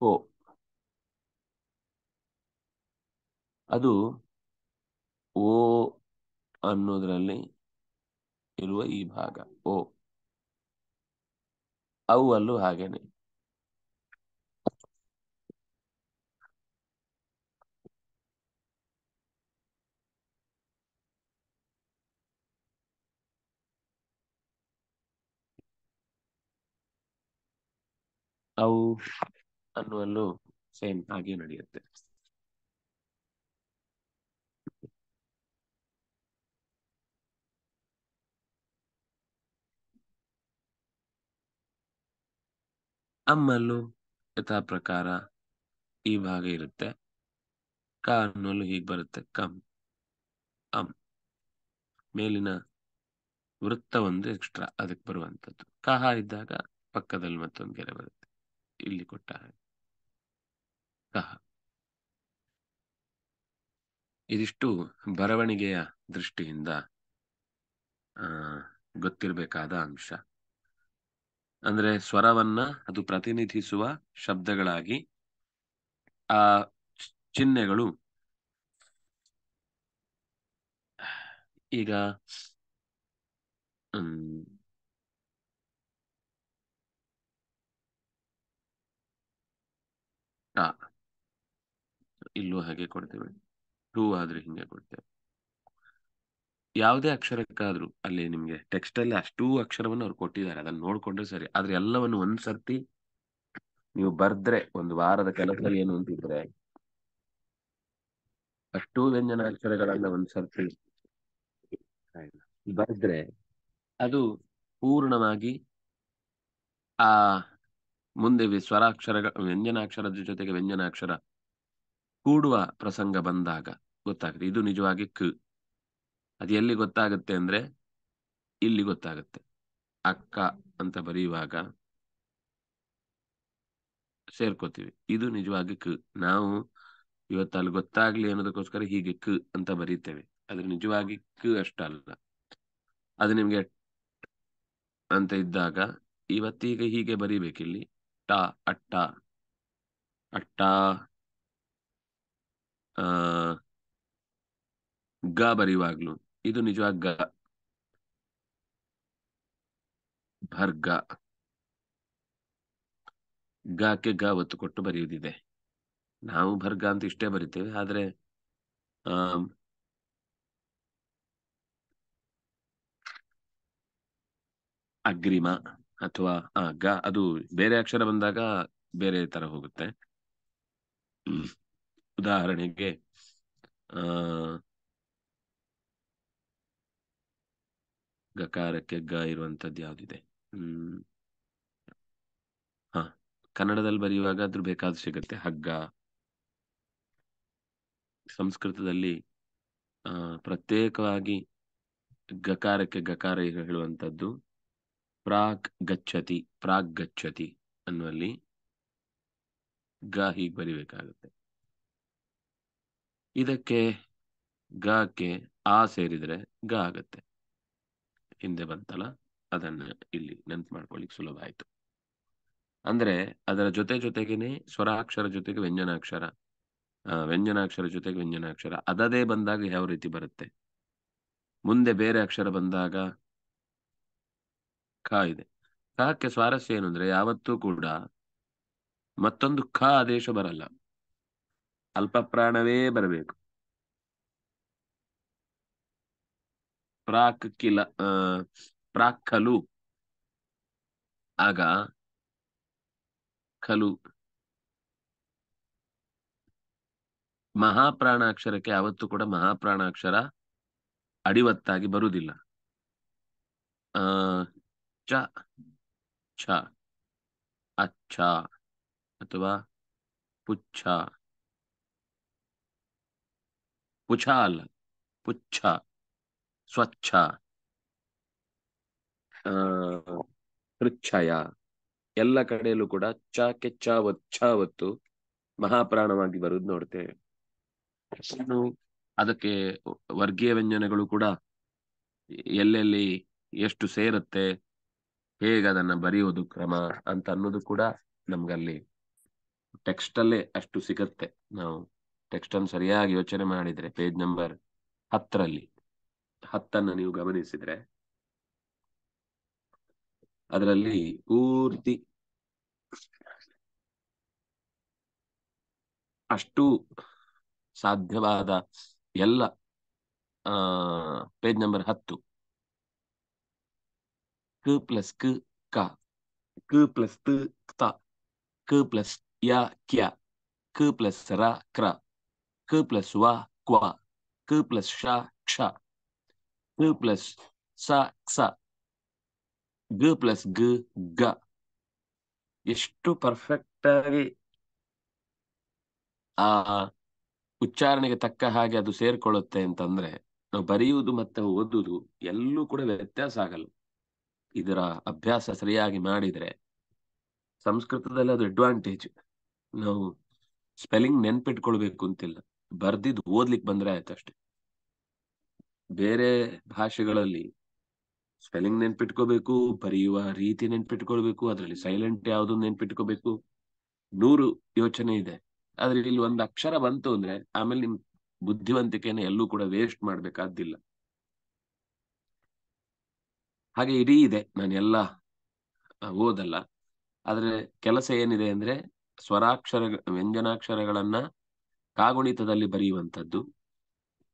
ಓ ಅದು ಓ ಅನ್ನೋದ್ರಲ್ಲಿ ಇರುವ ಈ ಭಾಗ ಓ ಅವು ಅಲ್ಲೂ ಹಾಗೇನೆ ಅವು ಅನ್ನುವಲ್ಲೂ ಸೇಮ್ ಹಾಗೆ ನಡೆಯುತ್ತೆ ಅಮ್ಮಲ್ಲೂ ಯಥಾ ಪ್ರಕಾರ ಈ ಭಾಗ ಇರುತ್ತೆ ಕ ಹೀಗೆ ಬರುತ್ತೆ ಕಮ್ ಅಮ್ ಮೇಲಿನ ವೃತ್ತ ಒಂದು ಎಕ್ಸ್ಟ್ರಾ ಅದಕ್ಕೆ ಬರುವಂಥದ್ದು ಕಹ ಇದ್ದಾಗ ಪಕ್ಕದಲ್ಲಿ ಮತ್ತೊಂದು ಗೆರೆ ಬರುತ್ತೆ ಇಲ್ಲಿ ಕೊಟ್ಟ ಹಾಗೆ ಕಹ ಇದಿಷ್ಟು ಬರವಣಿಗೆಯ ದೃಷ್ಟಿಯಿಂದ ಗೊತ್ತಿರಬೇಕಾದ ಅಂಶ ಅಂದ್ರೆ ಸ್ವರವನ್ನ ಅದು ಪ್ರತಿನಿಧಿಸುವ ಶಬ್ದಗಳಾಗಿ ಆ ಚಿಹ್ನೆಗಳು ಈಗ ಇಲ್ಲೂ ಹಾಗೆ ಕೊಡ್ತೇವೆ ಟೂ ಆದ್ರೆ ಹಿಂಗೆ ಕೊಡ್ತೇವೆ ಯಾವುದೇ ಅಕ್ಷರಕ್ಕಾದ್ರೂ ಅಲ್ಲಿ ನಿಮ್ಗೆ ಟೆಕ್ಸ್ಟ್ ಅಲ್ಲಿ ಅಷ್ಟೂ ಅಕ್ಷರವನ್ನು ಅವ್ರು ಕೊಟ್ಟಿದ್ದಾರೆ ಅದನ್ನ ನೋಡ್ಕೊಂಡ್ರೆ ಸರಿ ಆದ್ರೆ ಎಲ್ಲವನ್ನು ಒಂದ್ಸರ್ತಿ ನೀವು ಬರ್ದ್ರೆ ಒಂದು ವಾರದ ಕೆಲಸದಲ್ಲಿ ಏನು ಅಂತಿದ್ರೆ ಅಷ್ಟೂ ವ್ಯಂಜನ ಅಕ್ಷರಗಳನ್ನ ಒಂದ್ಸರ್ತಿ ಬರ್ದ್ರೆ ಅದು ಪೂರ್ಣವಾಗಿ ಆ ಮುಂದೆ ಸ್ವರಾಕ್ಷರ ವ್ಯಂಜನಾಕ್ಷರದ ಜೊತೆಗೆ ವ್ಯಂಜನಾಕ್ಷರ ಕೂಡುವ ಪ್ರಸಂಗ ಬಂದಾಗ ಗೊತ್ತಾಗುತ್ತೆ ಇದು ನಿಜವಾಗಿ ಕ ಅದು ಎಲ್ಲಿ ಗೊತ್ತಾಗುತ್ತೆ ಅಂದ್ರೆ ಇಲ್ಲಿ ಗೊತ್ತಾಗುತ್ತೆ ಅಕ್ಕ ಅಂತ ಬರೆಯುವಾಗ ಸೇರ್ಕೋತೀವಿ ಇದು ನಿಜವಾಗಿ ಕ ನಾವು ಇವತ್ತು ಅಲ್ಲಿ ಗೊತ್ತಾಗ್ಲಿ ಅನ್ನೋದಕ್ಕೋಸ್ಕರ ಹೀಗೆ ಕ ಅಂತ ಬರೀತೇವೆ ಅದ್ರ ನಿಜವಾಗಿ ಕ ಅಷ್ಟಲ್ಲ ಅದು ನಿಮ್ಗೆ ಅಂತ ಇದ್ದಾಗ ಇವತ್ತೀಗ ಹೀಗೆ ಬರೀಬೇಕಿಲ್ಲಿ ಟ ಅಟ್ಟ ಅಟ್ಟ ಗ ಬರೆಯುವಾಗ್ಲೂ ಇದು ನಿಜವಾಗ ಭರ್ಗ ಗಾಕೆ ಗ ಒತ್ತು ಕೊಟ್ಟು ಬರೆಯುವುದಿದೆ ನಾವು ಭರ್ಗ ಅಂತ ಇಷ್ಟೇ ಬರೀತೇವೆ ಆದ್ರೆ ಆ ಅಗ್ರಿಮ ಅಥವಾ ಆ ಗ ಅದು ಬೇರೆ ಅಕ್ಷರ ಬಂದಾಗ ಬೇರೆ ತರ ಹೋಗುತ್ತೆ ಉದಾಹರಣೆಗೆ ಆ ಗಕಾರಕ್ಕೆ ಗ ಇರುವಂತದ್ದು ಯಾವುದಿದೆ ಹ್ಮ್ ಹ ಕನ್ನಡದಲ್ಲಿ ಬರೆಯುವಾಗ ಅದ್ರ ಬೇಕಾದ್ರೂ ಸಿಗುತ್ತೆ ಹಗ್ಗ ಸಂಸ್ಕೃತದಲ್ಲಿ ಪ್ರತ್ಯೇಕವಾಗಿ ಗಕಾರಕ್ಕೆ ಗಕಾರ ಹೇಳುವಂಥದ್ದು ಪ್ರಾಕ್ ಗಚ್ಚತಿ ಪ್ರಾಕ್ ಗಚ್ಚತಿ ಅನ್ನುವಲ್ಲಿ ಗ ಹೀಗೆ ಬರಿಬೇಕಾಗುತ್ತೆ ಇದಕ್ಕೆ ಗಕ್ಕೆ ಆ ಸೇರಿದ್ರೆ ಗ ಆಗುತ್ತೆ ಹಿಂದೆ ಬಂತಲ್ಲ ಅದನ್ನ ಇಲ್ಲಿ ನೆನ್ಪು ಮಾಡ್ಕೊಳ್ಳಿಕ್ ಸುಲಭ ಆಯ್ತು ಅಂದ್ರೆ ಅದರ ಜೊತೆ ಜೊತೆಗೇನೆ ಸ್ವರಾಕ್ಷರ ಜೊತೆಗೆ ವ್ಯಂಜನಾಕ್ಷರ ವ್ಯಂಜನಾಕ್ಷರ ಜೊತೆಗೆ ವ್ಯಂಜನಾಕ್ಷರ ಅದದೇ ಬಂದಾಗ ಯಾವ ರೀತಿ ಬರುತ್ತೆ ಮುಂದೆ ಬೇರೆ ಅಕ್ಷರ ಬಂದಾಗ ಖ ಇದೆ ಕಕ್ಕೆ ಸ್ವಾರಸ್ಯ ಏನು ಅಂದ್ರೆ ಯಾವತ್ತೂ ಕೂಡ ಮತ್ತೊಂದು ಕ ಆದೇಶ ಬರಲ್ಲ ಅಲ್ಪ ಪ್ರಾಣವೇ ಬರಬೇಕು ಪ್ರಾಕ್ ಕಿಲ ಪ್ರಾಕ್ ಖಲು ಆಗ ಖಲು ಮಹಾಪ್ರಾಣಾಕ್ಷರಕ್ಕೆ ಯಾವತ್ತೂ ಕೂಡ ಮಹಾಪ್ರಾಣಾಕ್ಷರ ಅಡಿವತ್ತಾಗಿ ಬರುವುದಿಲ್ಲ ಚ ಛ ಅಚ್ಚ ಅಥವಾ ಪುಚ್ಛ ಪುಚ್ಛ ಅಲ್ಲ ಪುಚ್ಛ ಸ್ವಚ್ಛ ಹೃಚ್ಛಯ ಎಲ್ಲ ಕಡೆಯಲ್ಲೂ ಕೂಡ ಚ ಕೆ ಚ ಹೊತ್ತು ಒತ್ತು ಮಹಾಪ್ರಾಣವಾಗಿ ಬರುದು ನೋಡ್ತೇವೆ ಅದಕ್ಕೆ ವರ್ಗೀಯ ವ್ಯಂಜನಗಳು ಕೂಡ ಎಲ್ಲೆಲ್ಲಿ ಎಷ್ಟು ಸೇರುತ್ತೆ ಹೇಗೆ ಅದನ್ನ ಬರೆಯೋದು ಕ್ರಮ ಅಂತ ಅನ್ನೋದು ಕೂಡ ನಮ್ಗಲ್ಲಿ ಟೆಕ್ಸ್ಟ್ ಅಲ್ಲೇ ಅಷ್ಟು ಸಿಗತ್ತೆ ನಾವು ಟೆಕ್ಸ್ಟ್ ಅನ್ನು ಸರಿಯಾಗಿ ಯೋಚನೆ ಮಾಡಿದ್ರೆ ಪೇಜ್ ನಂಬರ್ ಹತ್ತರಲ್ಲಿ ಹತ್ತನ್ನ ನೀವು ಗಮನಿಸಿದ್ರೆ ಅದರಲ್ಲಿ ಪೂರ್ತಿ ಅಷ್ಟು ಸಾಧ್ಯವಾದ ಎಲ್ಲ ಪೇಜ್ ನಂಬರ್ ಹತ್ತು ಕ ಪ್ಲಸ್ ಕ ಕ ಕ ಪ್ಲಸ್ ತ ತ ಕ ಪ್ಲಸ್ ಯ ಕ್ಯ ಕ ಪ್ಲಸ್ ರ ಕ್ರ ಕ ಪ್ಲಸ್ ವ ಕ್ವ ಕ ಪ್ಲಸ್ ಶ ಕ್ಷ G plus ಸ sa ಗ ಪ್ಲಸ್ ಗ ಗ ಎಷ್ಟು ಪರ್ಫೆಕ್ಟ್ ಆಗಿ ಆ ಉಚ್ಚಾರಣೆಗೆ ತಕ್ಕ ಹಾಗೆ ಅದು ಸೇರ್ಕೊಳ್ಳುತ್ತೆ ಅಂತಂದ್ರೆ ನಾವು ಬರೆಯುವುದು ಮತ್ತೆ ಓದುವುದು ಎಲ್ಲೂ ಕೂಡ ವ್ಯತ್ಯಾಸ ಆಗಲ್ಲ ಇದರ ಅಭ್ಯಾಸ ಸರಿಯಾಗಿ ಮಾಡಿದ್ರೆ ಸಂಸ್ಕೃತದಲ್ಲಿ ಅದು ಅಡ್ವಾಂಟೇಜ್ ನಾವು ಸ್ಪೆಲ್ಲಿಂಗ್ ನೆನ್ಪಿಟ್ಕೊಳ್ಬೇಕು ಅಂತಿಲ್ಲ ಬರ್ದಿದ್ದು ಓದ್ಲಿಕ್ಕೆ ಬಂದ್ರೆ ಆಯ್ತು ಅಷ್ಟೇ ಬೇರೆ ಭಾಷೆಗಳಲ್ಲಿ ಸ್ಪೆಲ್ಲಿಂಗ್ ನೆನ್ಪಿಟ್ಕೋಬೇಕು ಬರೆಯುವ ರೀತಿ ನೆನ್ಪಿಟ್ಕೊಳ್ಬೇಕು ಅದರಲ್ಲಿ ಸೈಲೆಂಟ್ ಯಾವ್ದು ನೆನ್ಪಿಟ್ಕೋಬೇಕು ನೂರು ಯೋಚನೆ ಇದೆ ಆದ್ರೆ ಇಲ್ಲಿ ಒಂದು ಅಕ್ಷರ ಬಂತು ಅಂದ್ರೆ ಆಮೇಲೆ ನಿಮ್ ಬುದ್ಧಿವಂತಿಕೆನ ಎಲ್ಲೂ ಕೂಡ ವೇಸ್ಟ್ ಮಾಡ್ಬೇಕಾದ್ದಿಲ್ಲ ಹಾಗೆ ಇಡೀ ಇದೆ ನಾನು ಎಲ್ಲ ಓದಲ್ಲ ಆದ್ರೆ ಕೆಲಸ ಏನಿದೆ ಅಂದ್ರೆ ಸ್ವರಾಕ್ಷರ ವ್ಯಂಜನಾಕ್ಷರಗಳನ್ನ ಕಾಗುಣಿತದಲ್ಲಿ ಬರೆಯುವಂಥದ್ದು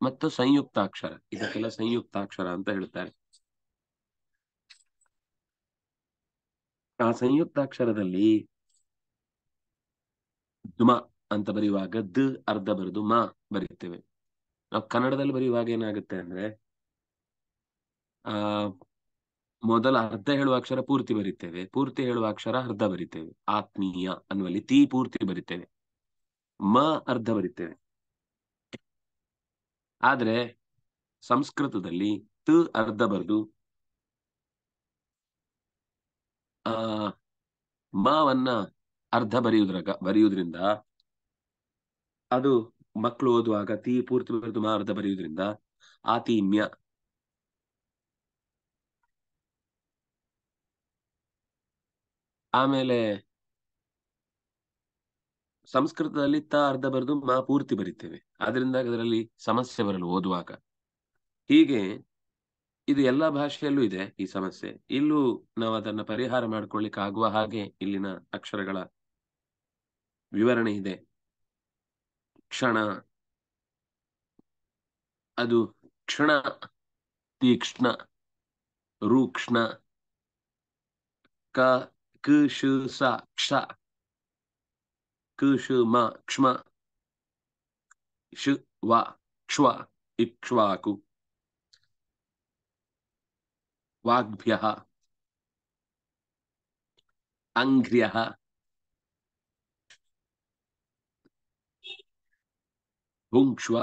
ಮತ್ತು ಸಂಯುಕ್ತಾಕ್ಷರ ಇದಕ್ಕೆಲ್ಲ ಸಂಯುಕ್ತಾಕ್ಷರ ಅಂತ ಹೇಳ್ತಾರೆ ಆ ಸಂಯುಕ್ತಾಕ್ಷರದಲ್ಲಿ ದುಮ ಅಂತ ಬರೆಯುವಾಗ ದ ಅರ್ಧ ಬರೆದು ಮ ಬರಿತೇವೆ ನಾವು ಕನ್ನಡದಲ್ಲಿ ಬರೆಯುವಾಗ ಏನಾಗುತ್ತೆ ಅಂದ್ರೆ ಆ ಮೊದಲ ಅರ್ಧ ಹೇಳುವ ಅಕ್ಷರ ಪೂರ್ತಿ ಬರಿತೇವೆ ಪೂರ್ತಿ ಹೇಳುವ ಅಕ್ಷರ ಅರ್ಧ ಬರಿತೇವೆ ಆತ್ಮೀಯ ಅನ್ನುವಲ್ಲಿ ತೀ ಪೂರ್ತಿ ಬರಿತೇವೆ ಮ ಅರ್ಧ ಬರಿತೇವೆ ಆದ್ರೆ ಸಂಸ್ಕೃತದಲ್ಲಿ ತ ಅರ್ಧ ಬರೆದು ಆ ಮಾವನ್ನ ಅರ್ಧ ಬರೆಯುವುದ್ರ ಬರೆಯುವುದರಿಂದ ಅದು ಮಕ್ಕಳು ಓದುವಾಗ ತೀ ಪೂರ್ತಿ ಬರೆದು ಮಾ ಅರ್ಧ ಬರೆಯುವುದರಿಂದ ಆತೀಮ್ಯ ಆಮೇಲೆ ಸಂಸ್ಕೃತದಲ್ಲಿ ತ ಅರ್ಧ ಬರೆದು ಮಾ ಪೂರ್ತಿ ಬರಿತೇವೆ ಆದ್ರಿಂದ ಅದರಲ್ಲಿ ಸಮಸ್ಯೆ ಬರಲು ಓದುವಾಗ ಹೀಗೆ ಇದು ಎಲ್ಲ ಭಾಷೆಯಲ್ಲೂ ಇದೆ ಈ ಸಮಸ್ಯೆ ಇಲ್ಲೂ ನಾವು ಅದನ್ನ ಪರಿಹಾರ ಮಾಡ್ಕೊಳ್ಳಿಕ್ಕಾಗುವ ಆಗುವ ಹಾಗೆ ಇಲ್ಲಿನ ಅಕ್ಷರಗಳ ವಿವರಣೆ ಇದೆ ಕ್ಷಣ ಅದು ಕ್ಷಣ ತೀಕ್ಷ್ಣ ರೂಕ್ಷ್ಣ ಕ ಕ ಕ್ಷ ಕುಶುಮ ಕ್ಷ್ಮ ಶು ವ ಕ್ಷ್ವ ಇಕ್ಷ್ವಾಕು ವಾಗ್ಭ್ಯ ಅಂಘ್ರ್ಯ ಭುಂಕ್ಷ್ವ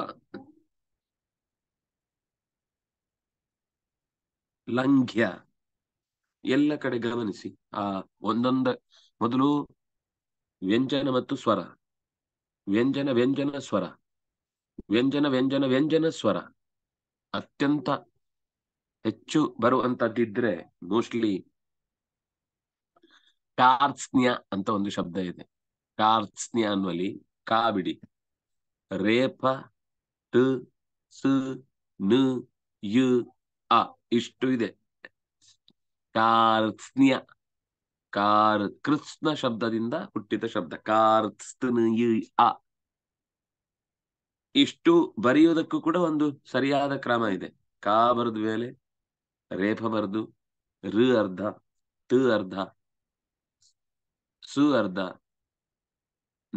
ಲಂಘ್ಯ ಎಲ್ಲ ಕಡೆ ಗಮನಿಸಿ ಆ ಒಂದೊಂದ ಮೊದಲು ವ್ಯಂಜನ ಮತ್ತು ಸ್ವರ ವ್ಯಂಜನ ವ್ಯಂಜನ ಸ್ವರ ವ್ಯಂಜನ ವ್ಯಂಜನ ವ್ಯಂಜನ ಸ್ವರ ಅತ್ಯಂತ ಹೆಚ್ಚು ಬರುವಂತದ್ದಿದ್ರೆ ಮೋಸ್ಟ್ಲಿ ಕಾರ್ಸ್ನ್ಯ ಅಂತ ಒಂದು ಶಬ್ದ ಇದೆ ಕಾರ್ಸ್ನ್ಯ ಅನ್ನುವಲ್ಲಿ ಕಾಬಿಡಿ ರೇಪ ಟ ಸು ಯು ಅ ಇಷ್ಟು ಇದೆ ಕಾರ್ಸ್ನ್ಯ ಕಾರ್ ಕೃತ್ನ ಶಬ್ದದಿಂದ ಹುಟ್ಟಿದ ಶಬ್ದ ಅ ಇಷ್ಟು ಬರೆಯುವುದಕ್ಕೂ ಕೂಡ ಒಂದು ಸರಿಯಾದ ಕ್ರಮ ಇದೆ ಕಾ ಬರೆದ ಮೇಲೆ ರೇಫ ಬರೆದು ಋ ಅರ್ಧ ತ ಅರ್ಧ ಸು ಅರ್ಧ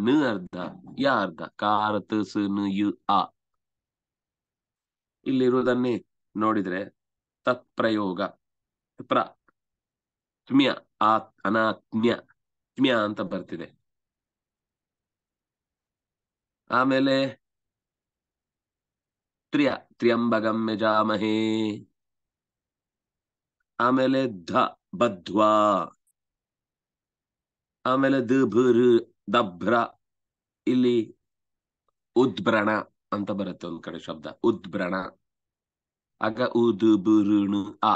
ನ ಅರ್ಧ ಯ ಅರ್ಧ ಕಾರ್ ತ ಸು ನ ಯು ಅ ಇಲ್ಲಿರುವುದನ್ನೇ ನೋಡಿದ್ರೆ ತತ್ಪ್ರಯೋಗ ಪ್ರ ತ್ಮ್ಯ ಆತ್ ಅನಾತ್ಮ್ಯ ಅಂತ ಬರ್ತಿದೆ ಆಮೇಲೆ ತ್ರಿಯ ತ್ರಿಯಂಬಗಮ್ಯ ಜಾಮಹೇ ಆಮೇಲೆ ಧ ಬದ್ವಾ ಆಮೇಲೆ ದಭ್ರ ದಭ್ರ ಇಲ್ಲಿ ಉದ್ಭ್ರಣ ಅಂತ ಬರುತ್ತೆ ಒಂದ್ ಕಡೆ ಶಬ್ದ ಉದ್ಭ್ರಣ ಆಗ ಬುರುಣು ಆ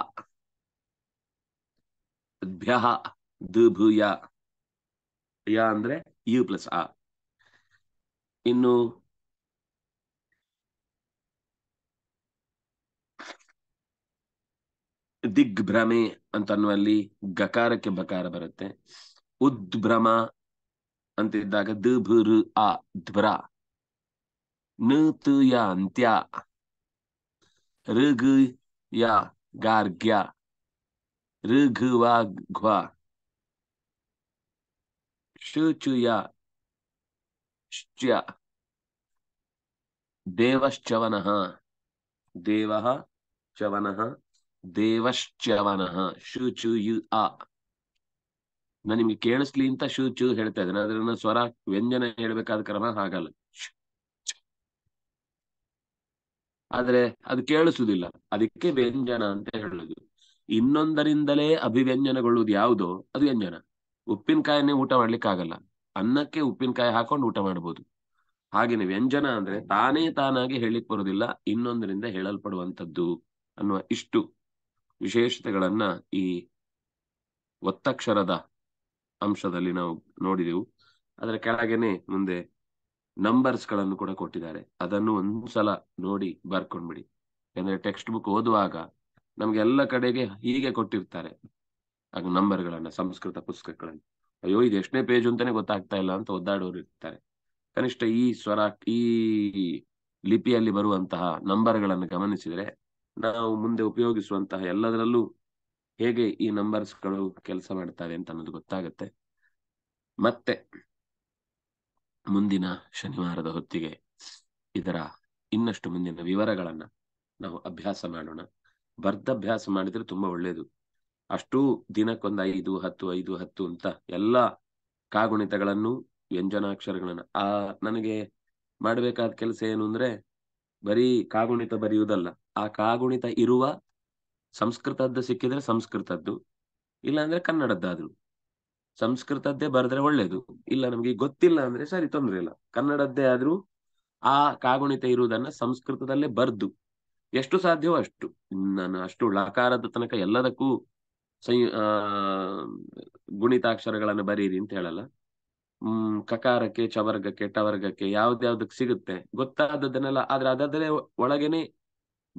ಭ್ಯಹ ದ ಯ ಯ ಅಂದ್ರೆ ಯು ಪ್ಲಸ್ ಅ ಇನ್ನು ದಿಗ್ಭ್ರಮೆ ಅಂತ ಅನ್ನುವಲ್ಲಿ ಗಕಾರಕ್ಕೆ ಬಕಾರ ಬರುತ್ತೆ ಉದ್ಭ್ರಮ ಅಂತ ಇದ್ದಾಗ ದುಭುರು ಆ ಧ್ವ್ರ ಯ ಅಂತ್ಯ ಋಗ ಯ ಗಾರ್ಗ್ಯ Rghvaghva. Shuchuya. Shtya. Devashchavanaha. Devaha. Chavanaha. Devashchavanaha. ಆ ನಾನು ನಿಮ್ಗೆ ಕೇಳಿಸ್ಲಿ ಅಂತ ಶೂ ಚೂ ಹೇಳ್ತಾ ಇದ್ದೇನೆ ಅದ್ರನ್ನ ಸ್ವರ ವ್ಯಂಜನ ಹೇಳಬೇಕಾದ ಕ್ರಮ ಹಾಗಲ್ಲ ಆದ್ರೆ ಅದು ಕೇಳಿಸುದಿಲ್ಲ ಅದಕ್ಕೆ ವ್ಯಂಜನ ಅಂತ ಹೇಳುದು ಇನ್ನೊಂದರಿಂದಲೇ ಅಭಿವ್ಯಂಜನಗೊಳ್ಳುವುದು ಯಾವುದು ಅದು ವ್ಯಂಜನ ಉಪ್ಪಿನಕಾಯನ್ನೇ ಊಟ ಮಾಡ್ಲಿಕ್ಕೆ ಆಗಲ್ಲ ಅನ್ನಕ್ಕೆ ಉಪ್ಪಿನಕಾಯಿ ಹಾಕೊಂಡು ಊಟ ಮಾಡಬಹುದು ಹಾಗೇನೆ ವ್ಯಂಜನ ಅಂದ್ರೆ ತಾನೇ ತಾನಾಗಿ ಹೇಳಿಕ್ ಬರುವುದಿಲ್ಲ ಇನ್ನೊಂದರಿಂದ ಹೇಳಲ್ಪಡುವಂಥದ್ದು ಅನ್ನುವ ಇಷ್ಟು ವಿಶೇಷತೆಗಳನ್ನ ಈ ಒತ್ತಕ್ಷರದ ಅಂಶದಲ್ಲಿ ನಾವು ನೋಡಿದೆವು ಅದರ ಕೆಳಗೇನೆ ಮುಂದೆ ನಂಬರ್ಸ್ ಗಳನ್ನು ಕೂಡ ಕೊಟ್ಟಿದ್ದಾರೆ ಅದನ್ನು ಒಂದ್ಸಲ ನೋಡಿ ಬರ್ಕೊಂಡ್ಬಿಡಿ ಯಾಕಂದ್ರೆ ಟೆಕ್ಸ್ಟ್ ಬುಕ್ ಓದುವಾಗ ನಮ್ಗೆ ಎಲ್ಲ ಕಡೆಗೆ ಹೀಗೆ ಕೊಟ್ಟಿರ್ತಾರೆ ಹಾಗೆ ನಂಬರ್ಗಳನ್ನ ಸಂಸ್ಕೃತ ಪುಸ್ತಕಗಳಲ್ಲಿ ಅಯ್ಯೋ ಇದು ಎಷ್ಟನೇ ಪೇಜ್ ಅಂತಾನೆ ಗೊತ್ತಾಗ್ತಾ ಇಲ್ಲ ಅಂತ ಒದ್ದಾಡೋರು ಇರ್ತಾರೆ ಕನಿಷ್ಠ ಈ ಸ್ವರ ಈ ಲಿಪಿಯಲ್ಲಿ ಬರುವಂತಹ ನಂಬರ್ಗಳನ್ನು ಗಮನಿಸಿದ್ರೆ ನಾವು ಮುಂದೆ ಉಪಯೋಗಿಸುವಂತಹ ಎಲ್ಲದರಲ್ಲೂ ಹೇಗೆ ಈ ನಂಬರ್ಸ್ಗಳು ಕೆಲಸ ಮಾಡ್ತಾರೆ ಅಂತ ಅನ್ನೋದು ಗೊತ್ತಾಗತ್ತೆ ಮತ್ತೆ ಮುಂದಿನ ಶನಿವಾರದ ಹೊತ್ತಿಗೆ ಇದರ ಇನ್ನಷ್ಟು ಮುಂದಿನ ವಿವರಗಳನ್ನ ನಾವು ಅಭ್ಯಾಸ ಮಾಡೋಣ ಬರ್ಧಾಭ್ಯಾಸ ಮಾಡಿದ್ರೆ ತುಂಬಾ ಒಳ್ಳೇದು ಅಷ್ಟು ದಿನಕ್ಕೊಂದು ಐದು ಹತ್ತು ಐದು ಹತ್ತು ಅಂತ ಎಲ್ಲ ಕಾಗುಣಿತಗಳನ್ನು ವ್ಯಂಜನಾಕ್ಷರಗಳನ್ನ ಆ ನನಗೆ ಮಾಡಬೇಕಾದ ಕೆಲಸ ಏನು ಅಂದ್ರೆ ಬರೀ ಕಾಗುಣಿತ ಬರೆಯುವುದಲ್ಲ ಆ ಕಾಗುಣಿತ ಇರುವ ಸಂಸ್ಕೃತದ್ದು ಸಿಕ್ಕಿದ್ರೆ ಸಂಸ್ಕೃತದ್ದು ಇಲ್ಲಾಂದ್ರೆ ಕನ್ನಡದ್ದಾದ್ರು ಸಂಸ್ಕೃತದ್ದೇ ಬರೆದ್ರೆ ಒಳ್ಳೇದು ಇಲ್ಲ ನಮ್ಗೆ ಗೊತ್ತಿಲ್ಲ ಅಂದ್ರೆ ಸರಿ ತೊಂದ್ರೆ ಇಲ್ಲ ಕನ್ನಡದ್ದೇ ಆದ್ರೂ ಆ ಕಾಗುಣಿತ ಇರುವುದನ್ನ ಸಂಸ್ಕೃತದಲ್ಲೇ ಬರ್ದು ಎಷ್ಟು ಸಾಧ್ಯವೋ ಅಷ್ಟು ನಾನು ಅಷ್ಟು ಳಕಾರದ ತನಕ ಎಲ್ಲದಕ್ಕೂ ಸೈ ಗುಣಿತಾಕ್ಷರಗಳನ್ನು ಬರೀರಿ ಅಂತ ಹೇಳಲ್ಲ ಹ್ಮ್ ಕಕಾರಕ್ಕೆ ಚವರ್ಗಕ್ಕೆ ಟವರ್ಗಕ್ಕೆ ಯಾವ್ದ್ಯಾವ್ದಕ್ಕೆ ಸಿಗುತ್ತೆ ಗೊತ್ತಾದದ್ದನ್ನೆಲ್ಲ ಆದ್ರೆ ಅದಾದ್ರೆ ಒಳಗೇನೆ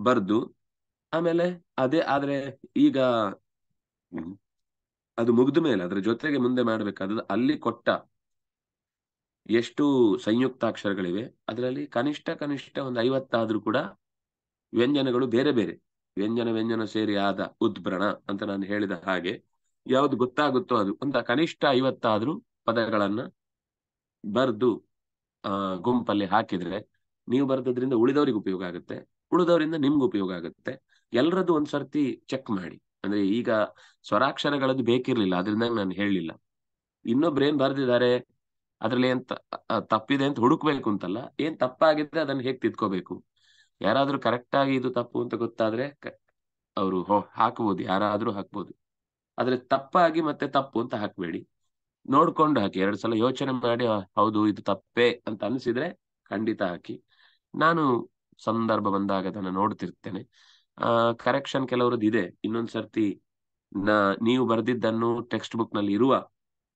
ಬರ್ದು ಆಮೇಲೆ ಅದೇ ಆದ್ರೆ ಈಗ ಅದು ಮುಗಿದ ಮೇಲೆ ಅದ್ರ ಜೊತೆಗೆ ಮುಂದೆ ಮಾಡ್ಬೇಕಾದ ಅಲ್ಲಿ ಕೊಟ್ಟ ಎಷ್ಟು ಸಂಯುಕ್ತಾಕ್ಷರಗಳಿವೆ ಅದರಲ್ಲಿ ಕನಿಷ್ಠ ಕನಿಷ್ಠ ಒಂದು ಐವತ್ತಾದ್ರೂ ಕೂಡ ವ್ಯಂಜನಗಳು ಬೇರೆ ಬೇರೆ ವ್ಯಂಜನ ವ್ಯಂಜನ ಸೇರಿ ಆದ ಉದ್ಭ್ರಣ ಅಂತ ನಾನು ಹೇಳಿದ ಹಾಗೆ ಯಾವ್ದು ಗೊತ್ತಾಗುತ್ತೋ ಅದು ಅಂತ ಕನಿಷ್ಠ ಐವತ್ತಾದ್ರೂ ಪದಗಳನ್ನ ಬರ್ದು ಆ ಗುಂಪಲ್ಲಿ ಹಾಕಿದ್ರೆ ನೀವು ಬರೆದ್ರಿಂದ ಉಳಿದವರಿಗೆ ಉಪಯೋಗ ಆಗುತ್ತೆ ಉಳಿದವರಿಂದ ನಿಮ್ಗೆ ಉಪಯೋಗ ಆಗುತ್ತೆ ಎಲ್ರದ್ದು ಒಂದ್ಸರ್ತಿ ಚೆಕ್ ಮಾಡಿ ಅಂದ್ರೆ ಈಗ ಸ್ವರಾಕ್ಷರಗಳದ್ದು ಬೇಕಿರ್ಲಿಲ್ಲ ಅದರಿಂದ ನಾನು ಹೇಳಲಿಲ್ಲ ಇನ್ನೊಬ್ರೇನ್ ಬರ್ದಿದ್ದಾರೆ ಅದ್ರಲ್ಲಿ ಏನ್ ತಪ್ಪಿದೆ ಅಂತ ಹುಡುಕ್ಬೇಕು ಅಂತಲ್ಲ ಏನ್ ತಪ್ಪಾಗಿದ್ರೆ ಅದನ್ನ ಹೇಗ್ ತಿದ್ಕೋಬೇಕು ಯಾರಾದ್ರೂ ಕರೆಕ್ಟ್ ಆಗಿ ಇದು ತಪ್ಪು ಅಂತ ಗೊತ್ತಾದ್ರೆ ಅವರು ಹಾಕ್ಬೋದು ಯಾರಾದ್ರೂ ಹಾಕ್ಬೋದು ಆದ್ರೆ ತಪ್ಪಾಗಿ ಮತ್ತೆ ತಪ್ಪು ಅಂತ ಹಾಕ್ಬೇಡಿ ನೋಡ್ಕೊಂಡು ಹಾಕಿ ಎರಡು ಸಲ ಯೋಚನೆ ಮಾಡಿ ಹೌದು ಇದು ತಪ್ಪೇ ಅಂತ ಅನ್ಸಿದ್ರೆ ಖಂಡಿತ ಹಾಕಿ ನಾನು ಸಂದರ್ಭ ಬಂದಾಗ ಅದನ್ನ ನೋಡ್ತಿರ್ತೇನೆ ಆ ಕರೆಕ್ಷನ್ ಕೆಲವರದ್ದು ಇದೆ ಇನ್ನೊಂದ್ಸರ್ತಿ ನೀವು ಬರೆದಿದ್ದನ್ನು ಟೆಕ್ಸ್ಟ್ ಬುಕ್ ನಲ್ಲಿ ಇರುವ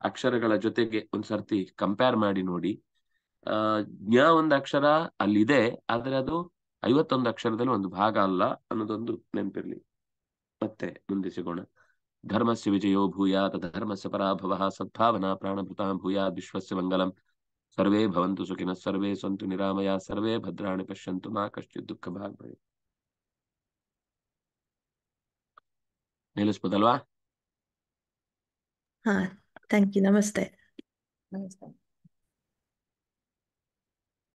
ಅಕ್ಷರಗಳ ಜೊತೆಗೆ ಒಂದ್ಸರ್ತಿ ಕಂಪೇರ್ ಮಾಡಿ ನೋಡಿ ಜ್ಞಾ ಒಂದು ಅಕ್ಷರ ಅಲ್ಲಿದೆ ಆದ್ರೆ ಅದು ಐವತ್ತೊಂದು ಅಕ್ಷರದಲ್ಲಿ ಒಂದು ಭಾಗ ಅಲ್ಲ ಅನ್ನೋದೊಂದು ನೆನಪಿರ್ಲಿ ಮತ್ತೆ ಮುಂದೆ ಸಿಗೋಣ ಧರ್ಮಸ್ಯ ವಿಜಯೋ ಭೂಯಾತ್ ಧರ್ಮಸ್ಯ ಪರಾಭವ ಸದ್ಭಾವನಾ ಪ್ರಾಣಭೃತ ಭೂಯಾತ್ ವಿಶ್ವಸ್ಯ ಮಂಗಲಂ ಸರ್ವೇ ಭವಂತು ಸುಖಿನ ಸರ್ವೇ ಸಂತು ನಿರಾಮಯ ಸರ್ವೇ ಭದ್ರಾಣಿ ಪಶ್ಯಂತು ಮಾ ಕಶ್ಚಿತ್ ದುಃಖ ಭಾಗ ನಿಲ್ಲಿಸ್ಬೋದಲ್ವಾ ಹಾ ಥ್ಯಾಂಕ್ ಯು ನಮಸ್ತೆ ನಮಸ್ತೆ